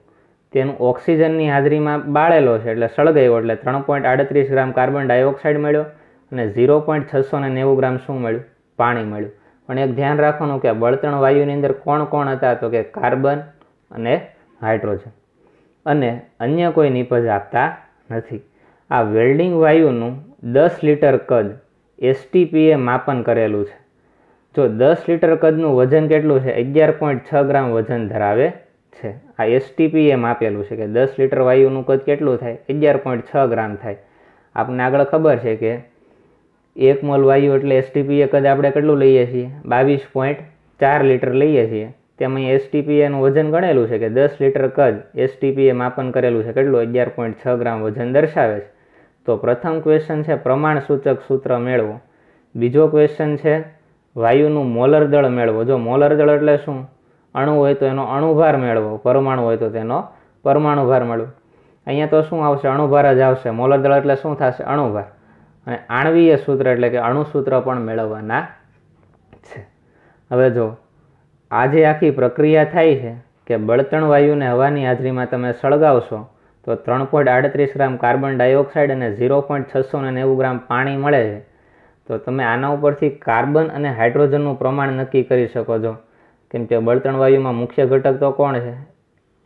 તેનું ઓક્સિજનની હાજરીમાં બાળેલો છે એટલે સળગાયો એટલે ત્રણ પોઈન્ટ આડત્રીસ ગ્રામ કાર્બન ડાયોક્સાઇડ મળ્યો અને ઝીરો પોઈન્ટ છસો ને નેવું ગ્રામ શું મળ્યું પાણી મળ્યું પણ એક ધ્યાન રાખવાનું કે બળતણ વાયુની અંદર કોણ કોણ હતા તો કે કાર્બન અને હાઇડ્રોજન અને અન્ય કોઈ નીપજ આપતા નથી આ વેલ્ડિંગ વાયુનું દસ લીટર કદ એસટીપીએ માપન કરેલું છે જો દસ લીટર કદનું વજન કેટલું છે અગિયાર પોઈન્ટ છ ગ્રામ વજન ધરાવે છે આ એસટીપીએ માપેલું છે કે દસ લીટર વાયુનું કદ કેટલું થાય અગિયાર પોઈન્ટ છ ગ્રામ થાય આપણને આગળ ખબર છે કે એક મોલ વાયુ એટલે એસટીપીએ કદ આપણે કેટલું લઈએ છીએ બાવીસ પોઈન્ટ ચાર લીટર લઈએ છીએ તેમાં એસટીપીએનું વજન ગણેલું છે કે દસ લીટર કદ એસટીપીએ માપન કરેલું છે કેટલું અગિયાર પોઈન્ટ છ ગ્રામ વજન દર્શાવે છે તો પ્રથમ ક્વેશ્ચન છે પ્રમાણ સૂચક સૂત્ર મેળવો બીજો ક્વેશ્ચન છે વાયુનું મોલર દળ મેળવો જો મોલર દળ એટલે શું અણુ હોય તો એનો અણુભાર મેળવો પરમાણુ હોય તો તેનો પરમાણુભાર મેળવો અહીંયા તો શું આવશે અણુભાર જ આવશે મોલર દળ એટલે શું થશે અણુભાર અને આણવીય સૂત્ર એટલે કે અણુસૂત્ર પણ મેળવવાના છે હવે જો આજે આખી પ્રક્રિયા થાય છે કે બળતણ વાયુને હવાની હાજરીમાં તમે સળગાવશો તો ત્રણ પોઈન્ટ આડત્રીસ ગ્રામ કાર્બન ડાયોક્સાઇડ અને ઝીરો પોઈન્ટ છસો ને નેવું ગ્રામ પાણી મળે છે તો તમે આના ઉપરથી કાર્બન અને હાઇડ્રોજનનું પ્રમાણ નક્કી કરી શકો છો કેમ કે બળતણ વાયુમાં મુખ્ય ઘટક તો કોણ છે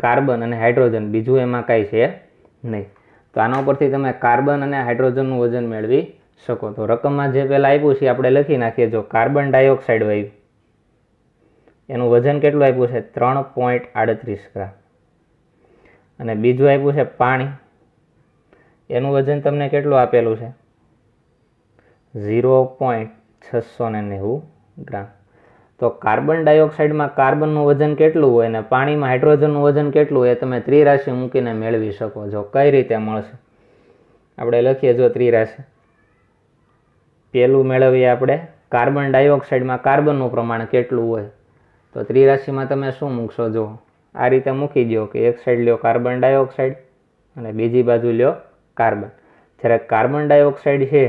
કાર્બન અને હાઇડ્રોજન બીજું એમાં કાંઈ છે નહીં તો આના ઉપરથી તમે કાર્બન અને હાઇડ્રોજનનું વજન મેળવી શકો તો રકમમાં જે પહેલાં આપ્યું છે આપણે લખી નાખીએ જો કાર્બન ડાયોક્સાઇડ વાયુ એનું વજન કેટલું આપ્યું છે ત્રણ પોઈન્ટ આડત્રીસ ગ્રામ અને બીજું આપ્યું છે પાણી એનું વજન તમને કેટલું આપેલું છે ઝીરો પોઈન્ટ છસો ને નેવું ગ્રામ તો કાર્બન ડાયોક્સાઇડમાં કાર્બનનું વજન કેટલું હોય અને પાણીમાં હાઇડ્રોજનનું વજન કેટલું હોય એ તમે ત્રિરાશિ મૂકીને મેળવી શકો છો કઈ રીતે મળશે આપણે લખીએ જો ત્રિરાશિ પહેલું મેળવીએ આપણે કાર્બન ડાયોક્સાઇડમાં કાર્બનનું પ્રમાણ કેટલું હોય તો ત્રિરાશિમાં તમે શું મૂકશો જો આ રીતે મૂકી દો કે એક સાઈડ લ્યો કાર્બન ડાયોક્સાઇડ અને બીજી બાજુ લ્યો કાર્બન જ્યારે કાર્બન ડાયોક્સાઇડ છે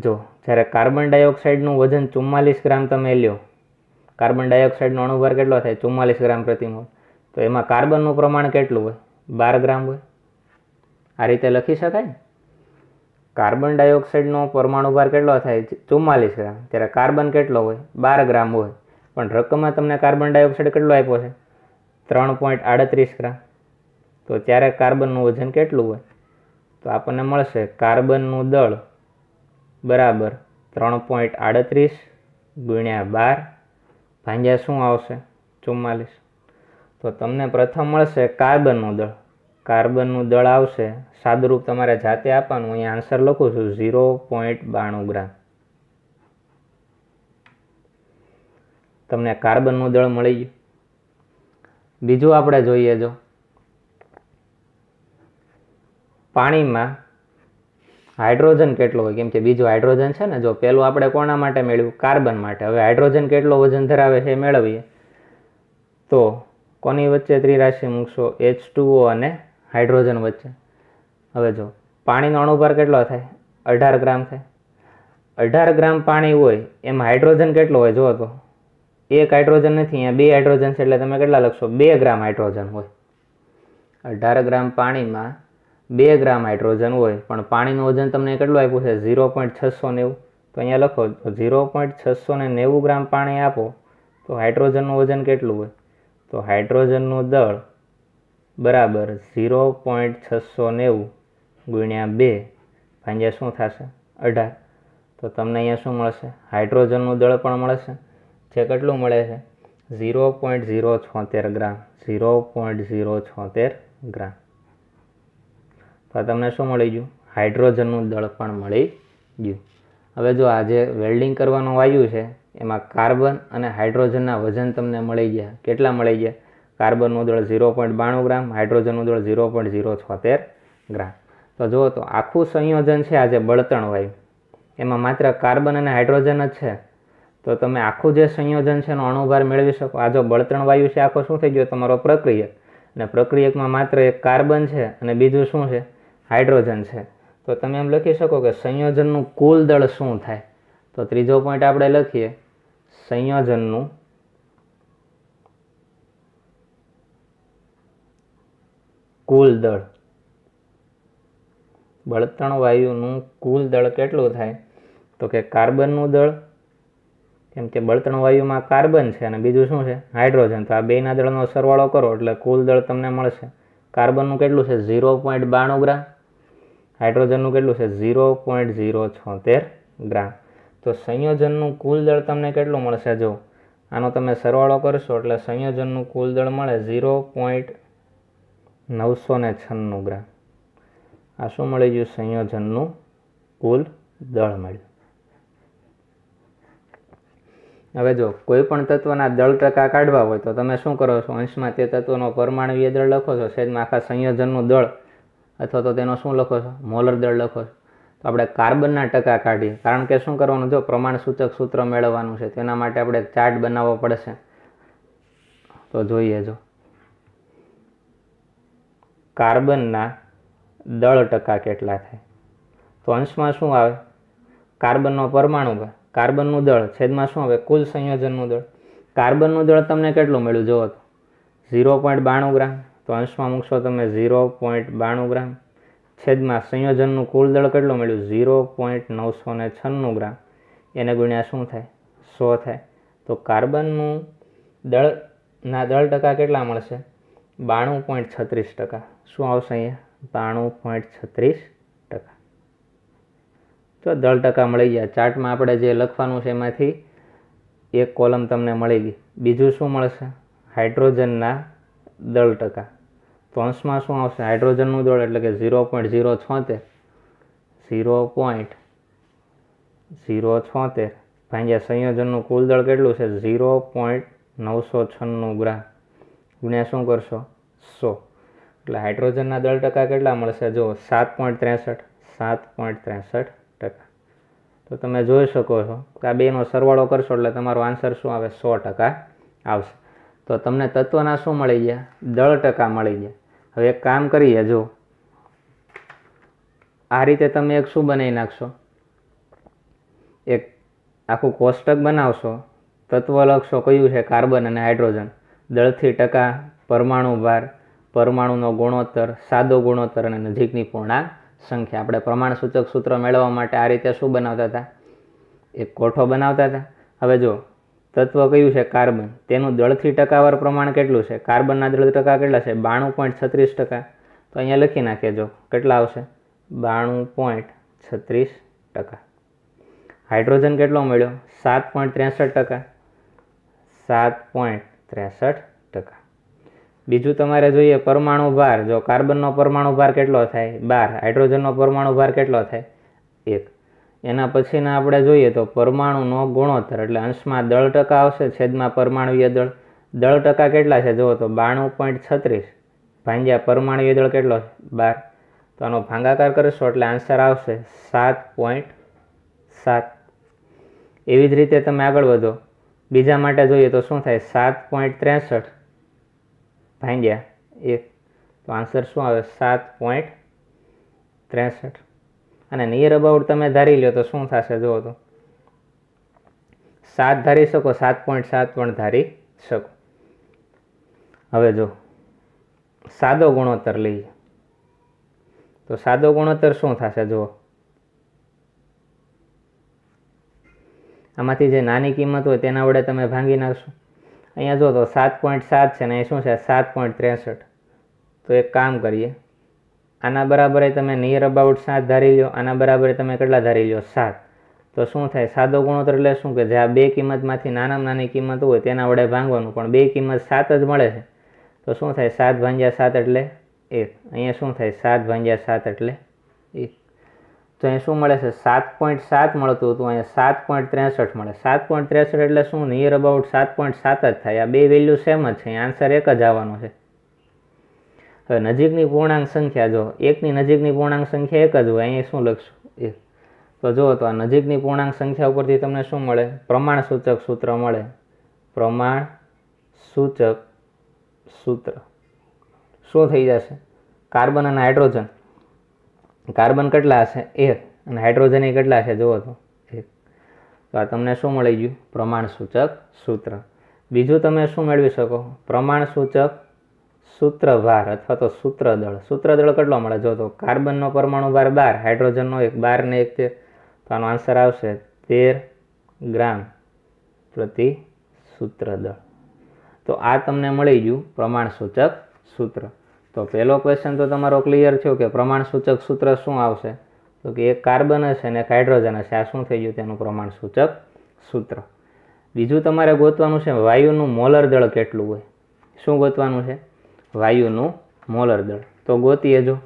જો જ્યારે કાર્બન ડાયોક્સાઇડનું વજન ચુમ્માલીસ ગ્રામ તમે લ્યો કાર્બન ડાયોક્સાઇડનો અણુભાર કેટલો થાય ચુમ્માલીસ ગ્રામ પ્રતિ મોલ તો એમાં કાર્બનનું પ્રમાણ કેટલું હોય બાર ગ્રામ હોય આ રીતે લખી શકાય કાર્બન ડાયોક્સાઇડનો પરમાણુભાર કેટલો થાય ચુમ્માલીસ ગ્રામ ત્યારે કાર્બન કેટલો હોય બાર ગ્રામ હોય પણ રકમમાં તમને કાર્બન ડાયોક્સાઇડ કેટલો આપ્યો છે ત્રણ પોઈન્ટ આડત્રીસ ગ્રામ તો ત્યારે કાર્બનનું વજન કેટલું હોય તો આપણને મળશે કાર્બનનું દળ બરાબર ત્રણ પોઈન્ટ આડત્રીસ ગુણ્યા બાર ભાંજ્યા શું આવશે ચુમ્માલીસ તો તમને પ્રથમ મળશે કાર્બનનું દળ કાર્બનનું દળ આવશે સાદુરૂપ તમારે જાતે આપવાનું અહીંયા આન્સર લખું છું ઝીરો પોઈન્ટ બાણું ગ્રામ તમને કાર્બનનું દળ મળી ગયું બીજું આપણે જોઈએ જો પાણીમાં હાઇડ્રોજન કેટલો હોય કેમ કે બીજું હાઇડ્રોજન છે ને જો પહેલું આપણે કોના માટે મેળવ્યું કાર્બન માટે હવે હાઇડ્રોજન કેટલો વજન ધરાવે છે મેળવીએ તો કોની વચ્ચે ત્રિરાશિ મૂકશો એચ અને હાઇડ્રોજન વચ્ચે હવે જો પાણીનો અણુભાર કેટલો થાય અઢાર ગ્રામ થાય અઢાર ગ્રામ પાણી હોય એમાં હાઇડ્રોજન કેટલો હોય જુઓ તો એક હાઇડ્રોજન નથી અહીંયા બે હાઇડ્રોજન છે એટલે તમે કેટલા લખશો બે ગ્રામ હાઇડ્રોજન હોય અઢાર ગ્રામ પાણીમાં બે ગ્રામ હાઇડ્રોજન હોય પણ પાણીનું વજન તમને કેટલું આપ્યું છે ઝીરો પોઈન્ટ છસો નેવું તો અહીંયા લખો ઝીરો પોઈન્ટ છસો ને નેવું ગ્રામ પાણી આપો તો હાઇડ્રોજનનું વજન કેટલું હોય તો હાઇડ્રોજનનું દળ બરાબર ઝીરો પોઈન્ટ છસો નેવું ગુણ્યા બે અહીંયા શું થશે અઢાર તો તમને અહીંયા શું મળશે હાઇડ્રોજનનું દળ પણ મળશે જે કેટલું મળે છે ઝીરો પોઈન્ટ ઝીરો છોતેર ગ્રામ ઝીરો પોઈન્ટ ઝીરો છોતેર ગ્રામ તો તમને શું મળી ગયું હાઇડ્રોજનનું દળ પણ મળી ગયું હવે જો આજે વેલ્ડિંગ કરવાનું વાયુ છે એમાં કાર્બન અને હાઇડ્રોજનના વજન તમને મળી ગયા કેટલા મળી ગયા કાર્બનનું દળ ઝીરો પોઈન્ટ બાણું ગ્રામ હાઇડ્રોજનનું દળ ઝીરો પોઈન્ટ ઝીરો છોતેર ગ્રામ તો જુઓ તો આખું સંયોજન છે આજે બળતણ વાયુ એમાં માત્ર કાર્બન અને હાઇડ્રોજન જ છે તો તમે આખું જે સંયોજન છે એનો અણુભાર મેળવી શકો આ જો બળતણ વાયુ છે આખો શું થઈ ગયો તમારો પ્રક્રિયક અને પ્રક્રિયકમાં માત્ર એક કાર્બન છે અને બીજું શું છે હાઇડ્રોજન છે તો તમે એમ લખી શકો કે સંયોજનનું કુલ દળ શું થાય તો ત્રીજો પોઈન્ટ આપણે લખીએ સંયોજનનું કુલ દળ બળતણ વાયુનું કુલ દળ કેટલું થાય તો કે કાર્બનનું દળ કેમ કે બળતણ વાયુમાં કાર્બન છે અને બીજું શું છે હાઇડ્રોજન તો આ બેના દળનો સરવાળો કરો એટલે કુલ દળ તમને મળશે કાર્બનનું કેટલું છે ઝીરો પોઈન્ટ બાણું ગ્રામ હાઇડ્રોજનનું કેટલું છે ઝીરો પોઈન્ટ ઝીરો છોતેર ગ્રામ તો સંયોજનનું કુલ દળ તમને કેટલું મળશે જો આનો તમે સરવાળો કરશો એટલે સંયોજનનું કુલ દળ મળે ઝીરો પોઈન્ટ નવસો ને છન્નું ગ્રામ આ શું મળી ગયું સંયોજનનું કુલ દળ મળ્યું હવે જો કોઈ પણ તત્વના દળ ટકા કાઢવા હોય તો તમે શું કરો છો અંશમાં તે તત્વનો પરમાણુય દળ લખો છો સેજમાં આખા સંયોજનનું દળ અથવા તો તેનો શું લખો છો મોલર દળ લખો છો તો આપણે કાર્બનના ટકા કાઢીએ કારણ કે શું કરવાનું જો પ્રમાણ સૂચક સૂત્ર મેળવવાનું છે તેના માટે આપણે ચાર્ટ બનાવવો પડશે તો જોઈએ જો કાર્બનના દળ ટકા કેટલા થાય તો અંશમાં શું આવે કાર્બનનો પરમાણુ કાર્બનનું દળ છેદમાં શું આવે કુલ સંયોજનનું દળ કાર્બનનું દળ તમને કેટલું મળ્યું જુઓ તો ઝીરો પોઈન્ટ બાણું ગ્રામ તો અંશમાં મૂકશો તમે ઝીરો પોઈન્ટ બાણું ગ્રામ છેદમાં સંયોજનનું કુલ દળ કેટલું મળ્યું ઝીરો પોઈન્ટ નવસો ને છન્નું ગ્રામ એને ગુણ્યા શું થાય સો થાય તો કાર્બનનું દળના દળ ટકા કેટલા મળશે બાણું પોઈન્ટ છત્રીસ ટકા શું આવશે અહીંયા બાણું પોઈન્ટ છત્રીસ ટકા તો દળ ટકા મળી ગયા ચાર્ટમાં આપણે જે લખવાનું છે એમાંથી એક કોલમ તમને મળી ગઈ બીજું શું મળશે હાઇડ્રોજનના દળ ટકા તો અંશમાં શું આવશે હાઇડ્રોજનનું દળ એટલે કે ઝીરો પોઈન્ટ ઝીરો છોતેર ઝીરો પોઈન્ટ ઝીરો છોતેર ભાગ્યા સંયોજનનું કુલ દળ કેટલું છે ઝીરો પોઈન્ટ નવસો છન્નું ગ્રામ ગુણ્યા શું કરશો સો એટલે હાઇડ્રોજનના દળ ટકા કેટલા મળશે જો સાત પોઈન્ટ ત્રેસઠ સાત પોઈન્ટ ત્રેસઠ ટકા તો તમે જોઈ શકો છો કે આ બેનો સરવાળો કરશો એટલે તમારો આન્સર શું આવે સો ટકા આવશે તો તમને તત્વના શું મળી ગયા દળ ટકા મળી ગયા હવે એક કામ કરીએ જો આ રીતે તમે એક શું બનાવી નાખશો એક આખું કોષ્ટક બનાવશો તત્વ લખશો કયું છે કાર્બન અને હાઇડ્રોજન દળથી ટકા પરમાણુ ભાર પરમાણુનો ગુણોત્તર સાદો ગુણોત્તર અને નજીકની પૂર્ણાંક સંખ્યા આપણે પ્રમાણસૂચક સૂત્ર મેળવવા માટે આ રીતે શું બનાવતા હતા એક કોઠો બનાવતા હતા હવે જો તત્વ કયું છે કાર્બન તેનું દળથી ટકાવાર પ્રમાણ કેટલું છે કાર્બનના દળ ટકા કેટલા છે બાણું પોઈન્ટ છત્રીસ ટકા તો અહીંયા લખી નાખીએ જો કેટલા આવશે બાણું પોઈન્ટ છત્રીસ ટકા હાઇડ્રોજન કેટલો મળ્યો સાત પોઈન્ટ ત્રેસઠ ટકા સાત પોઈન્ટ ત્રેસઠ ટકા બીજું તમારે જોઈએ પરમાણુ ભાર જો કાર્બનનો પરમાણુ ભાર કેટલો થાય બાર હાઇડ્રોજનનો પરમાણુ ભાર કેટલો થાય એક એના પછીના આપણે જોઈએ તો પરમાણુનો ગુણોત્તર એટલે અંશમાં દળ ટકા આવશે છેદમાં પરમાણુય દળ દળ ટકા કેટલા છે જુઓ તો બાણું પોઈન્ટ છત્રીસ ભાંગ્યા પરમાણુય દળ કેટલો છે બાર તો આનો ભાંગાકાર કરશો એટલે આન્સર આવશે સાત પોઈન્ટ સાત એવી જ રીતે તમે આગળ વધો બીજા માટે જોઈએ તો શું થાય સાત પોઈન્ટ ત્રેસઠ ભાંગ્યા એક તો આન્સર શું આવે સાત પોઈન્ટ ત્રેસઠ અને નિયર અબાઉટ તમે ધારી લો તો શું થશે જુઓ તો સાત ધારી શકો સાત પોઈન્ટ સાત પણ ધારી શકો હવે જો સાદો ગુણોત્તર લઈએ તો સાદો ગુણોત્તર શું થશે જુઓ આમાંથી જે નાની કિંમત હોય તેના વડે તમે ભાંગી નાખશો અહીંયા જો તો સાત પોઈન્ટ સાત છે ને અહીં શું છે સાત પોઈન્ટ ત્રેસઠ તો એક કામ કરીએ આના બરાબરે તમે નિયર અબાઉટ સાત ધારી લો આના બરાબરે તમે કેટલા ધારી લો સાત તો શું થાય સાદો ગુણોત્તર એટલે શું કે જે આ બે કિંમતમાંથી નાનામાં નાની કિંમત હોય તેના વડે ભાંગવાનું પણ બે કિંમત સાત જ મળે છે તો શું થાય સાત ભાંજ્યા સાત એટલે એક અહીંયા શું થાય સાત ભાંજ્યા સાત એટલે એક તો અહીંયા શું મળે છે સાત પોઈન્ટ સાત મળતું હતું અહીંયા સાત પોઈન્ટ ત્રેસઠ મળે સાત પોઈન્ટ ત્રેસઠ એટલે શું નિયર અબાઉટ સાત પોઈન્ટ સાત જ થાય આ બે વેલ્યુ સેમ જ છે આન્સર એક જ આવવાનો છે હવે નજીકની પૂર્ણાંક સંખ્યા જો એકની નજીકની પૂર્ણાંક સંખ્યા એક જ હોય અહીંયા શું લખશું એક તો જો તો આ નજીકની પૂર્ણાંક સંખ્યા ઉપરથી તમને શું મળે પ્રમાણ સૂચક સૂત્ર મળે પ્રમાણ સૂચક સૂત્ર શું થઈ જશે કાર્બન અને હાઇડ્રોજન કાર્બન કેટલા હશે એક અને હાઇડ્રોજન એ કેટલા છે જુઓ તો એક તો આ તમને શું મળી ગયું પ્રમાણ સૂચક સૂત્ર બીજું તમે શું મેળવી શકો પ્રમાણ સૂચક સૂત્રભાર અથવા તો સૂત્રદળ સૂત્રદળ કેટલો મળે જો તો કાર્બનનો પરમાણુ ભાર બાર હાઇડ્રોજનનો એક બાર ને એક છે તો આનો આન્સર આવશે તેર ગ્રામ પ્રતિ સૂત્રદળ તો આ તમને મળી ગયું પ્રમાણસૂચક સૂત્ર તો પહેલો ક્વેશ્ચન તો તમારો ક્લિયર થયો કે પ્રમાણસૂચક સૂત્ર શું આવશે તો કે એક કાર્બન હશે ને એક હાઇડ્રોજન હશે આ શું થઈ ગયું તેનું પ્રમાણસૂચક સૂત્ર બીજું તમારે ગોતવાનું છે વાયુનું મોલર દળ કેટલું હોય શું ગોતવાનું છે વાયુનું મોલર દળ તો ગોતીએ જો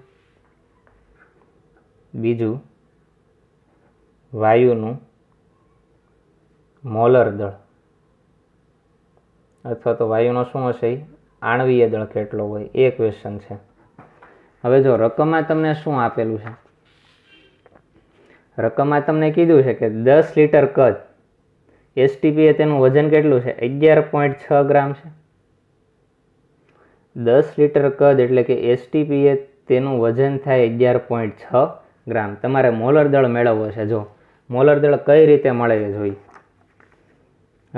બીજું વાયુનું મોલર દળ અથવા તો વાયુનો શું હશે આણવીય દળ કેટલો હોય એ ક્વેશ્ચન છે હવે જો રકમમાં તમને શું આપેલું છે રકમમાં તમને કીધું છે કે દસ લીટર કદ એસટીપી તેનું વજન કેટલું છે અગિયાર પોઈન્ટ છ ગ્રામ છે દસ લીટર કદ એટલે કે એસટીપીએ તેનું વજન થાય અગિયાર પોઈન્ટ છ ગ્રામ તમારે મોલર દળ મેળવવો છે જો મોલર દળ કઈ રીતે મળે એ જોઈ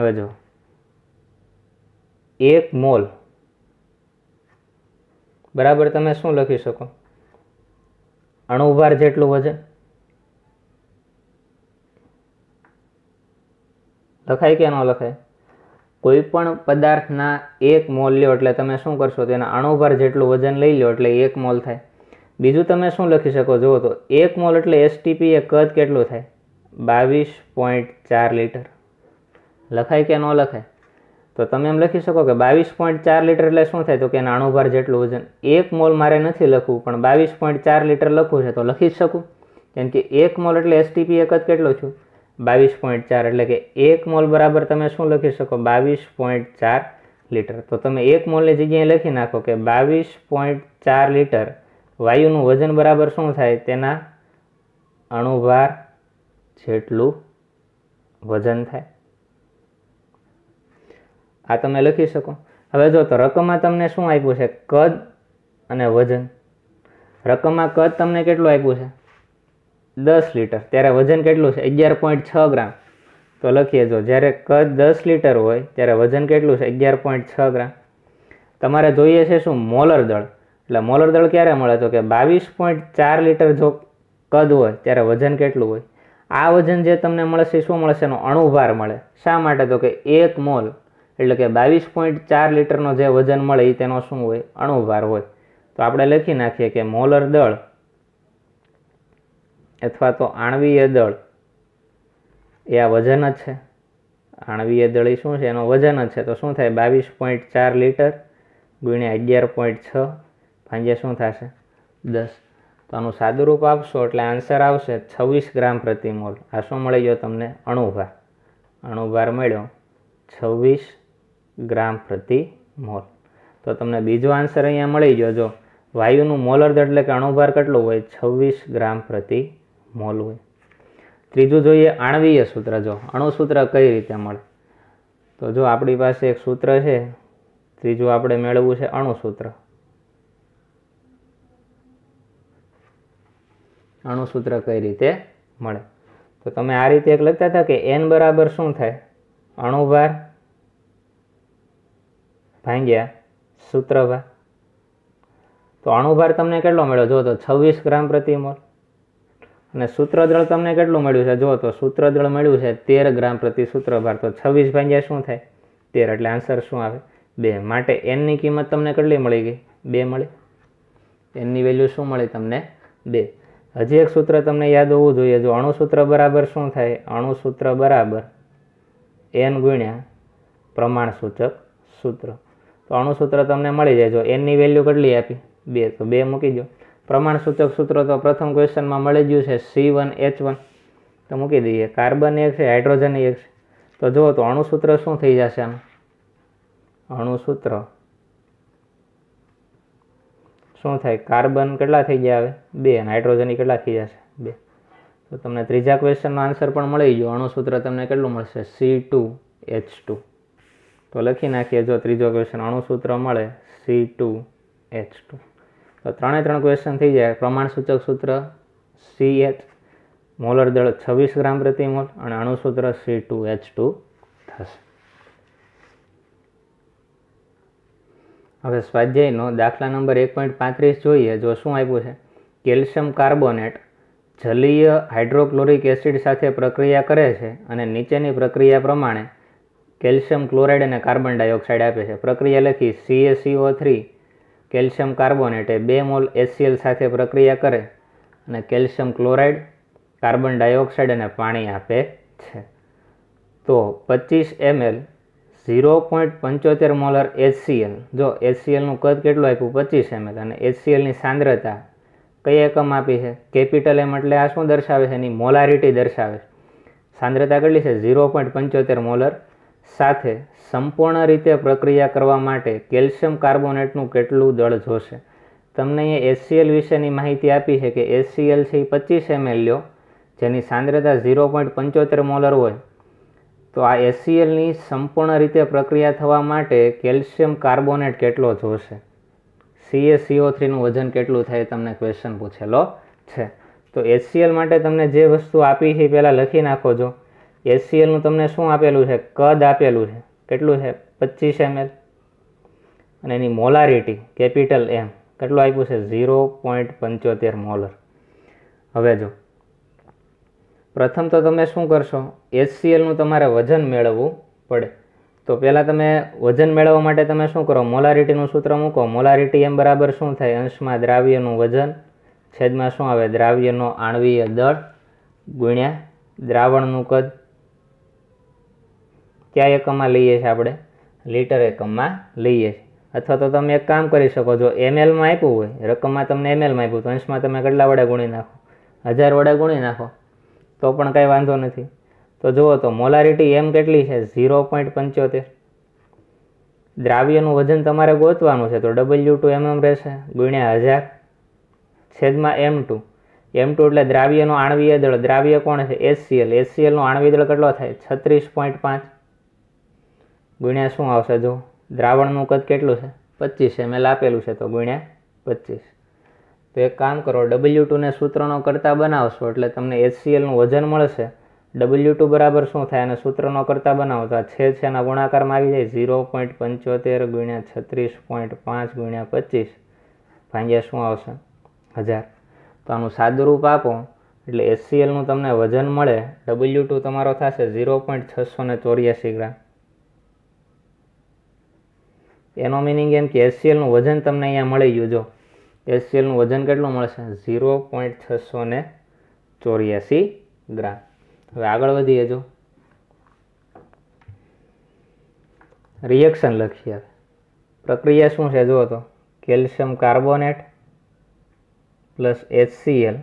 હવે જો એક મોલ બરાબર તમે શું લખી શકો અણુભાર જેટલું વજન લખાય કે ન લખાય કોઈપણ પદાર્થના એક મોલ લ્યો એટલે તમે શું કરશો તેના અણુભાર જેટલું વજન લઈ લો એટલે એક મોલ થાય બીજું તમે શું લખી શકો જુઓ તો એક મોલ એટલે એસટીપી એ કદ કેટલું થાય બાવીસ પોઈન્ટ ચાર લીટર લખાય કે ન લખાય તો તમે એમ લખી શકો કે બાવીસ પોઈન્ટ ચાર લીટર એટલે શું થાય તો કે એના અણુભાર જેટલું વજન એક મોલ મારે નથી લખવું પણ બાવીસ પોઈન્ટ ચાર લીટર લખવું છે તો લખી જ શકું કેમ કે એક મોલ એટલે એસટીપી એ કદ કેટલો છું બાવીસ પોઈન્ટ ચાર એટલે કે એક મોલ બરાબર તમે શું લખી શકો બાવીસ પોઈન્ટ ચાર લીટર તો તમે એક મોલની જગ્યાએ લખી નાખો કે બાવીસ પોઈન્ટ ચાર લીટર વાયુનું વજન બરાબર શું થાય તેના અણુભાર જેટલું વજન થાય આ તમે લખી શકો હવે જો તો રકમમાં તમને શું આપ્યું છે કદ અને વજન રકમમાં કદ તમને કેટલું આપ્યું છે દસ લીટર ત્યારે વજન કેટલું છે અગિયાર પોઈન્ટ છ ગ્રામ તો લખીએ જો જ્યારે કદ દસ લીટર હોય ત્યારે વજન કેટલું છે અગિયાર પોઈન્ટ છ ગ્રામ તમારે જોઈએ છે શું મોલર દળ એટલે મોલર દળ ક્યારે મળે તો કે બાવીસ પોઈન્ટ ચાર લીટર જો કદ હોય ત્યારે વજન કેટલું હોય આ વજન જે તમને મળશે શું મળશે એનો અણુભાર મળે શા માટે તો કે એક મોલ એટલે કે બાવીસ પોઈન્ટ ચાર લીટરનો જે વજન મળે એ તેનો શું હોય અણુભાર હોય તો આપણે લખી નાખીએ કે મોલર દળ અથવા તો આણવીય દળ એ આ વજન જ છે આણવીય દળ એ શું છે એનો વજન જ છે તો શું થાય બાવીસ પોઈન્ટ ચાર લીટર ગુણ્યા અગિયાર પોઈન્ટ છ ભાંજ્યા શું થશે દસ તો આનું સાદું રૂપ આપશો એટલે આન્સર આવશે છવ્વીસ ગ્રામ પ્રતિ મોલ આ શું મળી ગયો તમને અણુભાર અણુભાર મળ્યો છવ્વીસ ગ્રામ પ્રતિ મોલ તો તમને બીજો આન્સર અહીંયા મળી ગયો જો વાયુનું મોલર દળ એટલે કે અણુભાર કેટલું હોય છવ્વીસ ગ્રામ પ્રતિ મોલ હોય ત્રીજું જોઈએ આણવીય સૂત્ર જો અણુસૂત્ર કઈ રીતે મળે તો જો આપણી પાસે એક સૂત્ર છે ત્રીજું આપણે મેળવવું છે અણુસૂત્ર અણુસૂત્ર કઈ રીતે મળે તો તમે આ રીતે એક લખતા હતા કે એન બરાબર શું થાય અણુભાર ભાંગ્યા સૂત્રભાર તો અણુભાર તમને કેટલો મળ્યો જો તો છવ્વીસ ગ્રામ પ્રતિ મોલ અને સૂત્રદળ તમને કેટલું મળ્યું છે જો તો સૂત્રદળ મળ્યું છે તેર ગ્રામ પ્રતિ સૂત્રભાર તો છવ્વીસ ભાગ્યા શું થાય તેર એટલે આન્સર શું આવે બે માટે એનની કિંમત તમને કેટલી મળી ગઈ બે મળી એનની વેલ્યુ શું મળી તમને બે હજી એક સૂત્ર તમને યાદ હોવું જોઈએ જો અણુસૂત્ર બરાબર શું થાય અણુસૂત્ર બરાબર એન ગુણ્યા પ્રમાણસૂચક સૂત્ર તો અણુસૂત્ર તમને મળી જાય જો એનની વેલ્યુ કેટલી આપી બે તો બે મૂકી દો પ્રમાણસૂચક સૂત્રો તો પ્રથમ ક્વેશ્ચનમાં મળી ગયું છે સી વન એચ વન તો મૂકી દઈએ કાર્બન એક છે હાઇડ્રોજન એક છે તો જુઓ તો અણુસૂત્ર શું થઈ જશે આનું અણુસૂત્ર શું થાય કાર્બન કેટલા થઈ ગયા હવે બે અને હાઇડ્રોજન કેટલા થઈ જશે બે તો તમને ત્રીજા ક્વેશ્ચનનો આન્સર પણ મળી ગયો અણુસૂત્ર તમને કેટલું મળશે સી ટુ એચ ટુ તો લખી નાખીએ જો ત્રીજો ક્વેશ્ચન અણુસૂત્ર મળે સી ટુ એચ ટુ તો ત્રણે ત્રણ ક્વેશ્ચન થઈ જાય પ્રમાણસૂચક સૂત્ર સી એચ મોલર દળ છવ્વીસ ગ્રામ પ્રતિ મોલ અને અણુસૂત્ર સી ટુ એચ ટુ થશે હવે સ્વાધ્યાયનો દાખલા નંબર એક પોઈન્ટ પાંત્રીસ જોઈએ જો શું આપ્યું છે કેલ્શિયમ કાર્બોનેટ જલીય હાઇડ્રોક્લોરિક એસિડ સાથે પ્રક્રિયા કરે છે અને નીચેની પ્રક્રિયા પ્રમાણે કેલ્શિયમ ક્લોરાઇડ અને કાર્બન ડાયોક્સાઇડ આપે છે પ્રક્રિયા લખી સીએસીઓ થ્રી કેલ્શિયમ કાર્બોનેટ એ બે મોલ એસીએલ સાથે પ્રક્રિયા કરે અને કેલ્શિયમ ક્લોરાઇડ કાર્બન ડાયોક્સાઇડ અને પાણી આપે છે તો પચીસ એમએલ ઝીરો પોઈન્ટ પંચોતેર મોલર એચસીએલ જો એચસીએલનું કદ કેટલું આપ્યું પચીસ એમએલ અને એચસીએલની સાંદ્રતા કઈ એકમ આપી છે કેપિટલ એમ એટલે આ શું દર્શાવે છે એની મોલારિટી દર્શાવે છે સાંદ્રતા કેટલી છે ઝીરો પોઈન્ટ પંચોતેર મોલર સાથે સંપૂર્ણ રીતે પ્રક્રિયા કરવા માટે કેલ્શિયમ કાર્બોનેટનું કેટલું દળ જોશે તમને અહીંયા એસસીએલ વિશેની માહિતી આપી છે કે એસસીએલ છે એ પચીસ એમએલ લ્યો જેની સાંદ્રતા ઝીરો પોઈન્ટ પંચોતેર મોલર હોય તો આ એસસીએલની સંપૂર્ણ રીતે પ્રક્રિયા થવા માટે કેલ્શિયમ કાર્બોનેટ કેટલો જોશે સીઓ થ્રીનું વજન કેટલું થાય તમને ક્વેશ્ચન પૂછેલો છે તો એસસીએલ માટે તમને જે વસ્તુ આપી છે પહેલાં લખી નાખો છો એસસીએલનું તમને શું આપેલું છે કદ આપેલું છે કેટલું છે પચીસ એમએલ અને એની મોલારિટી કેપિટલ એમ કેટલું આપ્યું છે ઝીરો પોઈન્ટ પંચોતેર મોલર હવે જો પ્રથમ તો તમે શું કરશો એચસીએલનું તમારે વજન મેળવવું પડે તો પહેલાં તમે વજન મેળવવા માટે તમે શું કરો મોલારિટીનું સૂત્ર મૂકો મોલારિટી એમ બરાબર શું થાય અંશમાં દ્રાવ્યનું વજન છેદમાં શું આવે દ્રાવ્યનો આણવીય દળ ગુણ્યા દ્રાવણનું કદ કયા એકમમાં લઈએ છીએ આપણે લીટર એકમમાં લઈએ છીએ અથવા તો તમે એક કામ કરી શકો જો એમએલમાં આપ્યું હોય રકમમાં તમને એમએલમાં આપ્યું તો અંશમાં તમે કેટલા વડે ગુણી નાખો હજાર વડે ગુણી નાખો તો પણ કાંઈ વાંધો નથી તો જુઓ તો મોલારિટી એમ કેટલી છે ઝીરો પોઈન્ટ પંચોતેર દ્રાવ્યનું વજન તમારે ગોતવાનું છે તો ડબલ્યુ ટુ એમએમ રહેશે ગુણ્યા હજાર છેદમાં એમ ટુ એમ ટુ એટલે દ્રાવ્યનું આણવીય દળ દ્રાવ્ય કોણ છે એસસીએલ એસસીએલનો આણવીય દળ કેટલો થાય છત્રીસ પોઈન્ટ પાંચ ગુણ્યા શું આવશે જો દ્રાવણનું કદ કેટલું છે પચીસ એમ એલ આપેલું છે તો ગુણ્યા પચીસ તો એક કામ કરો ડબલ્યુ ટુને સૂત્રનો કરતાં બનાવશો એટલે તમને એચસીએલનું વજન મળશે ડબલ્યુ ટુ બરાબર શું થાય અને સૂત્રનો કરતાં બનાવો તો આ છે છેના ગુણાકારમાં આવી જાય ઝીરો પોઈન્ટ પંચોતેર ગુણ્યા છત્રીસ પોઈન્ટ પાંચ ગુણ્યા પચીસ ભાંગ્યા શું આવશે હજાર તો આનું સાદુરૂપ આપો એટલે એસસીએલનું તમને વજન મળે ડબલ્યુ ટુ તમારો થશે ઝીરો પોઈન્ટ છસો ને ચોર્યાસી ગ્રામ એનો મિનિંગ એમ કે એસસીએલનું વજન તમને અહીંયા મળી ગયું જો એસસીએલનું વજન કેટલું મળશે ઝીરો પોઈન્ટ છસો ને ચોર્યાસી ગ્રામ હવે આગળ વધીએ જો રિએક્શન લખીએ પ્રક્રિયા શું છે જુઓ તો કેલ્શિયમ કાર્બોનેટ પ્લસ એચસીએલ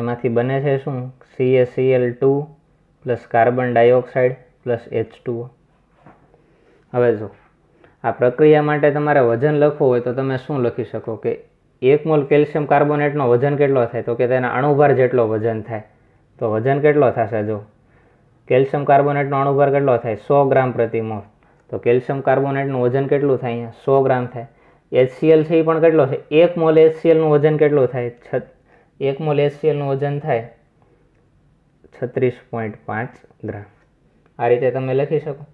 એમાંથી બને છે શું C A C L two plus carbon dioxide plus H two હવે જો આ પ્રક્રિયા માટે તમારે વજન લખવું હોય તો તમે શું લખી શકો કે એક મોલ કેલ્શિયમ કાર્બોનેટનો વજન કેટલો થાય તો કે તેના અણુભાર જેટલો વજન થાય તો વજન કેટલો થશે જો કેલ્શિયમ કાર્બોનેટનો અણુભાર કેટલો થાય સો ગ્રામ પ્રતિ મોલ તો કેલ્શિયમ કાર્બોનેટનું વજન કેટલું થાય અહીંયા સો ગ્રામ થાય એચસીએલ છે એ પણ કેટલો છે એક મોલ એચસીએલનું વજન કેટલું થાય છત એક મોલ એચસીએલનું વજન થાય છત્રીસ પોઈન્ટ પાંચ ગ્રામ આ રીતે તમે લખી શકો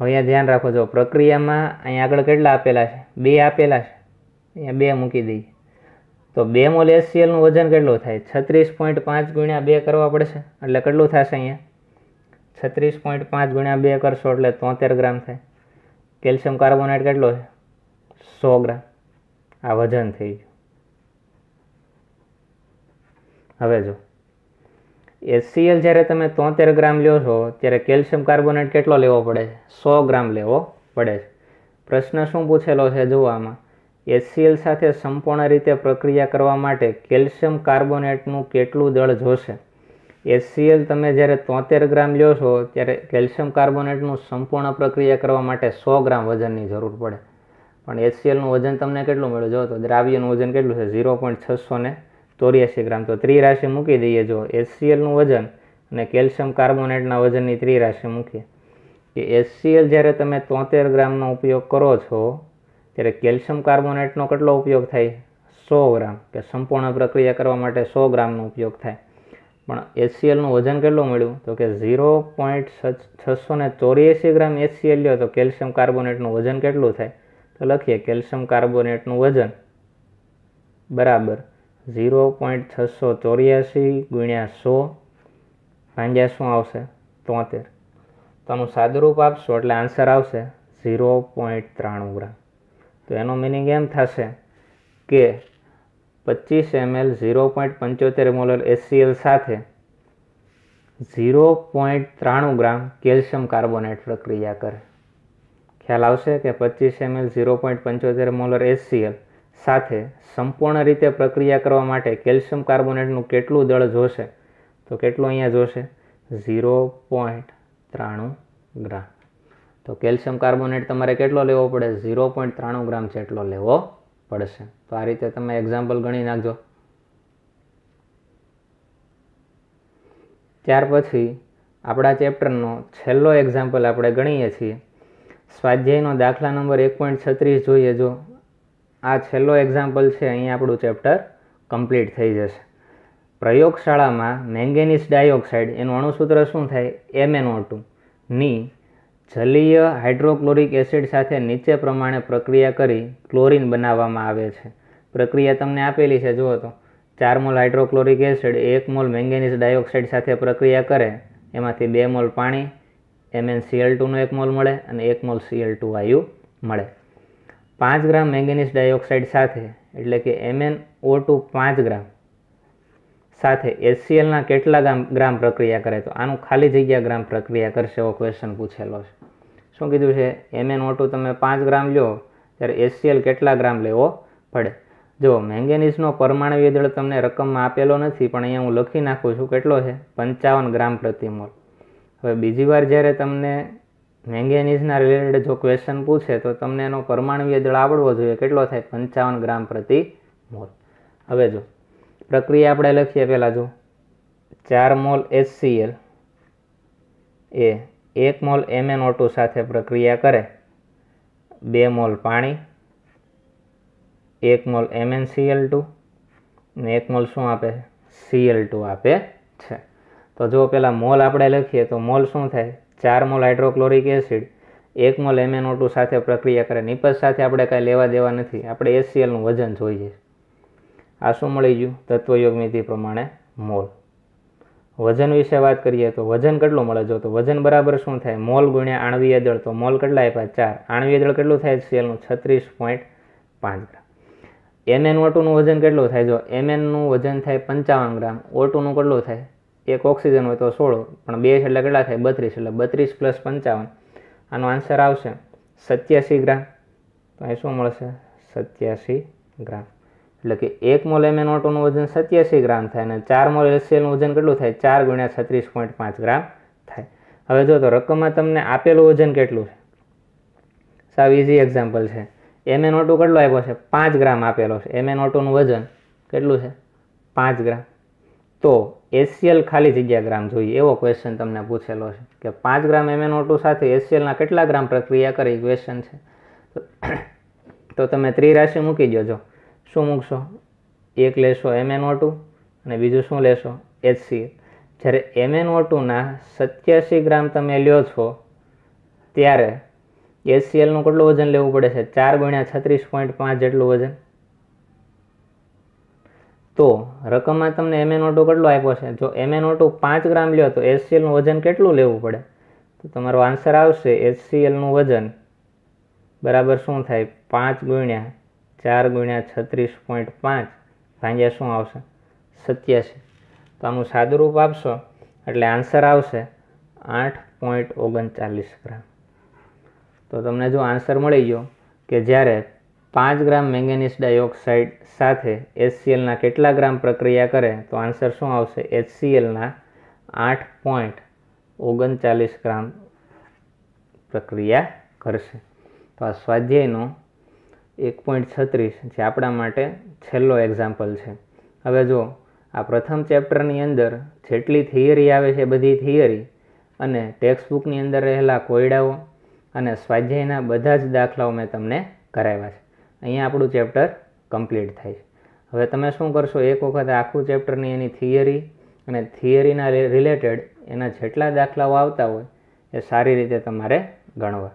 હવે અહીંયા ધ્યાન રાખો છો પ્રક્રિયામાં અહીંયા આગળ કેટલા આપેલા છે બે આપેલા છે અહીંયા બે મૂકી દઈએ તો બે મોલ એસસીએલનું વજન કેટલું થાય છત્રીસ પોઈન્ટ પાંચ ગુણ્યા બે કરવા પડશે એટલે કેટલું થશે અહીંયા છત્રીસ પોઈન્ટ પાંચ ગુણ્યા બે કરશો એટલે તોતેર ગ્રામ થાય કેલ્શિયમ કાર્બોનેટ કેટલો છે સો ગ્રામ આ વજન થઈ ગયું હવે જો એચસીએલ જ્યારે તમે તોતેર ગ્રામ લ્યો છો ત્યારે કેલ્શિયમ કાર્બોનેટ કેટલો લેવો પડે છે સો ગ્રામ લેવો પડે છે પ્રશ્ન શું પૂછેલો છે જોવામાં આમાં એચસીએલ સાથે સંપૂર્ણ રીતે પ્રક્રિયા કરવા માટે કેલ્શિયમ કાર્બોનેટનું કેટલું દળ જોશે એચસીએલ તમે જ્યારે તોતેર ગ્રામ લ્યો છો ત્યારે કેલ્શિયમ કાર્બોનેટનું સંપૂર્ણ પ્રક્રિયા કરવા માટે સો ગ્રામ વજનની જરૂર પડે પણ એચસીએલનું વજન તમને કેટલું મળ્યું જો તો દ્રાવ્યનું વજન કેટલું છે ઝીરો પોઈન્ટ છસો ને ચોર્યાસી ગ્રામ તો ત્રિરાશી મૂકી દઈએ જો એચસીએલનું વજન અને કેલ્શિયમ કાર્બોનેટના વજનની ત્રિરાશી મૂકીએ કે એચસીએલ જ્યારે તમે તોતેર ગ્રામનો ઉપયોગ કરો છો ત્યારે કેલ્શિયમ કાર્બોનેટનો કેટલો ઉપયોગ થાય સો ગ્રામ કે સંપૂર્ણ પ્રક્રિયા કરવા માટે સો ગ્રામનો ઉપયોગ થાય પણ એચસીએલનું વજન કેટલું મળ્યું તો કે ઝીરો પોઈન્ટ છસો ને ચોર્યાસી ગ્રામ એચસીએલ લ્યો તો કેલ્શિયમ કાર્બોનેટનું વજન કેટલું થાય તો લખીએ કેલ્શિયમ કાર્બોનેટનું વજન બરાબર ઝીરો પોઈન્ટ છસો ચોર્યાસી ગુણ્યા સો ભાંગ્યા શું આવશે તોતેર તો આનું સાદુરૂપ આપશો એટલે આન્સર આવશે ઝીરો પોઈન્ટ ત્રાણું ગ્રામ તો એનો મિનિંગ એમ થશે કે પચીસ એમએલ ઝીરો પોઈન્ટ પંચોતેર મોલર એસસીએલ સાથે ઝીરો પોઈન્ટ ત્રાણું ગ્રામ કેલ્શિયમ કાર્બોનેટ પ્રક્રિયા કરે ખ્યાલ આવશે કે પચીસ એમએલ ઝીરો પોઈન્ટ પંચોતેર મોલર એસસીએલ સાથે સંપૂર્ણ રીતે પ્રક્રિયા કરવા માટે કેલ્શિયમ કાર્બોનેટનું કેટલું દળ જોશે તો કેટલું અહીંયા જોશે ઝીરો પોઈન્ટ ત્રાણું ગ્રામ તો કેલ્શિયમ કાર્બોનેટ તમારે કેટલો લેવો પડે ઝીરો પોઈન્ટ ત્રાણું ગ્રામ જેટલો લેવો પડશે તો આ રીતે તમે એક્ઝામ્પલ ગણી નાખજો ત્યાર પછી આપણા ચેપ્ટરનો છેલ્લો એક્ઝામ્પલ આપણે ગણીએ છીએ સ્વાધ્યાયનો દાખલા નંબર એક પોઈન્ટ છત્રીસ જોઈએ જો આ છેલ્લો એક્ઝામ્પલ છે અહીં આપણું ચેપ્ટર કમ્પ્લીટ થઈ જશે પ્રયોગશાળામાં મેંગેનીઝ ડાયોક્સાઇડ એનું અણુસૂત્ર શું થાય એમએનઓ ટુ ની જલીય હાઇડ્રોક્લોરિક એસિડ સાથે નીચે પ્રમાણે પ્રક્રિયા કરી ક્લોરિન બનાવવામાં આવે છે પ્રક્રિયા તમને આપેલી છે જુઓ તો ચાર મોલ હાઇડ્રોક્લોરિક એસિડ એક મોલ મેંગેનીઝ ડાયોક્સાઇડ સાથે પ્રક્રિયા કરે એમાંથી બે મોલ પાણી સીએલ ટુનો એક મોલ મળે અને એક મોલ સીએલ ટુ વાયુ મળે પાંચ ગ્રામ મેંગેનીઝ ડાયોક્સાઇડ સાથે એટલે કે એમએન ઓ ટુ પાંચ ગ્રામ સાથે એસસીએલના કેટલા ગ્રામ ગ્રામ પ્રક્રિયા કરે તો આનું ખાલી જગ્યા ગ્રામ પ્રક્રિયા કરશે એવો ક્વેશ્ચન પૂછેલો છે શું કીધું છે એમએન ઓ ટુ તમે પાંચ ગ્રામ લો ત્યારે એસસીએલ કેટલા ગ્રામ લેવો પડે જો મેંગેનીઝનો પરમાણવીય દળ તમને રકમમાં આપેલો નથી પણ અહીંયા હું લખી નાખું છું કેટલો છે પંચાવન ગ્રામ પ્રતિ મોલ હવે બીજી વાર જ્યારે તમને મેંગેનીઝના રિલેટેડ જો ક્વેશ્ચન પૂછે તો તમને એનો પરમાણવીય દળ આવડવો જોઈએ કેટલો થાય પંચાવન ગ્રામ પ્રતિ મોલ હવે જો પ્રક્રિયા આપણે લખીએ પહેલાં જો ચાર મોલ સી એલ એ એક મોલ એમએન ટુ સાથે પ્રક્રિયા કરે બે મોલ પાણી એક મોલ એમએન એમએનસીએલ ટુ ને એક મોલ શું આપે સીએલ ટુ આપે છે તો જો પેલા મોલ આપણે લખીએ તો મોલ શું થાય ચાર મોલ હાઇડ્રોક્લોરિક એસિડ એક મોલ એમએનઓ સાથે પ્રક્રિયા કરે નિપજ સાથે આપણે કાંઈ લેવા દેવા નથી આપણે એસસીએલનું વજન જોઈએ આ શું મળી ગયું તત્વયોગમિતિ પ્રમાણે મોલ વજન વિશે વાત કરીએ તો વજન કેટલું મળે જો તો વજન બરાબર શું થાય મોલ ગુણ્યા આણવીય દળ તો મોલ કેટલા આપ્યા ચાર આણવીય દળ કેટલું થાય સેલનું છત્રીસ પોઈન્ટ પાંચ ગ્રામ એમએન ઓટુનું વજન કેટલું થાય જો એમએનનું વજન થાય પંચાવન ગ્રામ ઓટુનું કેટલું થાય એક ઓક્સિજન હોય તો સોળ પણ બે એટલે કેટલા થાય બત્રીસ એટલે બત્રીસ પ્લસ પંચાવન આનો આન્સર આવશે સત્યાસી ગ્રામ તો અહીં શું મળશે સત્યાસી ગ્રામ એટલે કે એક મોલ એમએન ઓટોનું વજન સત્યાસી ગ્રામ થાય અને ચાર મોલ એલસીએલનું વજન કેટલું થાય ચાર ગુણ્યા છત્રીસ પોઈન્ટ પાંચ ગ્રામ થાય હવે જો તો રકમમાં તમને આપેલું વજન કેટલું છે સાવ ઇઝી એક્ઝામ્પલ છે એમએન ઓટો કેટલો આપ્યો છે પાંચ ગ્રામ આપેલો છે એમએન ઓટોનું વજન કેટલું છે પાંચ ગ્રામ તો એસીએલ ખાલી જગ્યા ગ્રામ જોઈએ એવો ક્વેશ્ચન તમને પૂછેલો છે કે પાંચ ગ્રામ એમએન ઓટુ સાથે એસીએલના કેટલા ગ્રામ પ્રક્રિયા કરે ક્વેશ્ચન છે તો તમે ત્રિરાશિ મૂકી દેજો શું મૂકશો એક લેશો એમએન ઓટુ અને બીજું શું લેશો એચસીએલ જ્યારે એમએન ઓટુના સત્યાસી ગ્રામ તમે લ્યો છો ત્યારે એસીએલનું કેટલું વજન લેવું પડે છે ચાર ગુણ્યા છત્રીસ પોઈન્ટ પાંચ જેટલું વજન તો રકમમાં તમને એમએન ઓટો કેટલો આપ્યો છે જો એમએન ઓટો પાંચ ગ્રામ લ્યો તો એચસીએલનું વજન કેટલું લેવું પડે તો તમારો આન્સર આવશે એચસીએલનું વજન બરાબર શું થાય પાંચ ગુણ્યા ચાર ગુણ્યા છત્રીસ પોઈન્ટ પાંચ ભાંગ્યા શું આવશે સત્યાસી તો આનું સાદું રૂપ આપશો એટલે આન્સર આવશે આઠ પોઈન્ટ ઓગણચાલીસ ગ્રામ તો તમને જો આન્સર મળી ગયો કે જ્યારે પાંચ ગ્રામ મેંગેનીઝ ડાયોક્સાઇડ સાથે એચસીએલના કેટલા ગ્રામ પ્રક્રિયા કરે તો આન્સર શું આવશે એચસીએલના આઠ પોઈન્ટ ઓગણચાલીસ ગ્રામ પ્રક્રિયા કરશે તો આ સ્વાધ્યાયનો એક પોઈન્ટ છત્રીસ જે આપણા માટે છેલ્લો એક્ઝામ્પલ છે હવે જો આ પ્રથમ ચેપ્ટરની અંદર જેટલી થિયરી આવે છે બધી થિયરી અને ટેક્સ્ટબુકની અંદર રહેલા કોયડાઓ અને સ્વાધ્યાયના બધા જ દાખલાઓ મેં તમને કરાવ્યા છે અહીંયા આપણું ચેપ્ટર કમ્પ્લીટ થાય છે હવે તમે શું કરશો એક વખત આખું ચેપ્ટરની એની થિયરી અને થિયરીના રિલેટેડ એના જેટલા દાખલાઓ આવતા હોય એ સારી રીતે તમારે ગણવા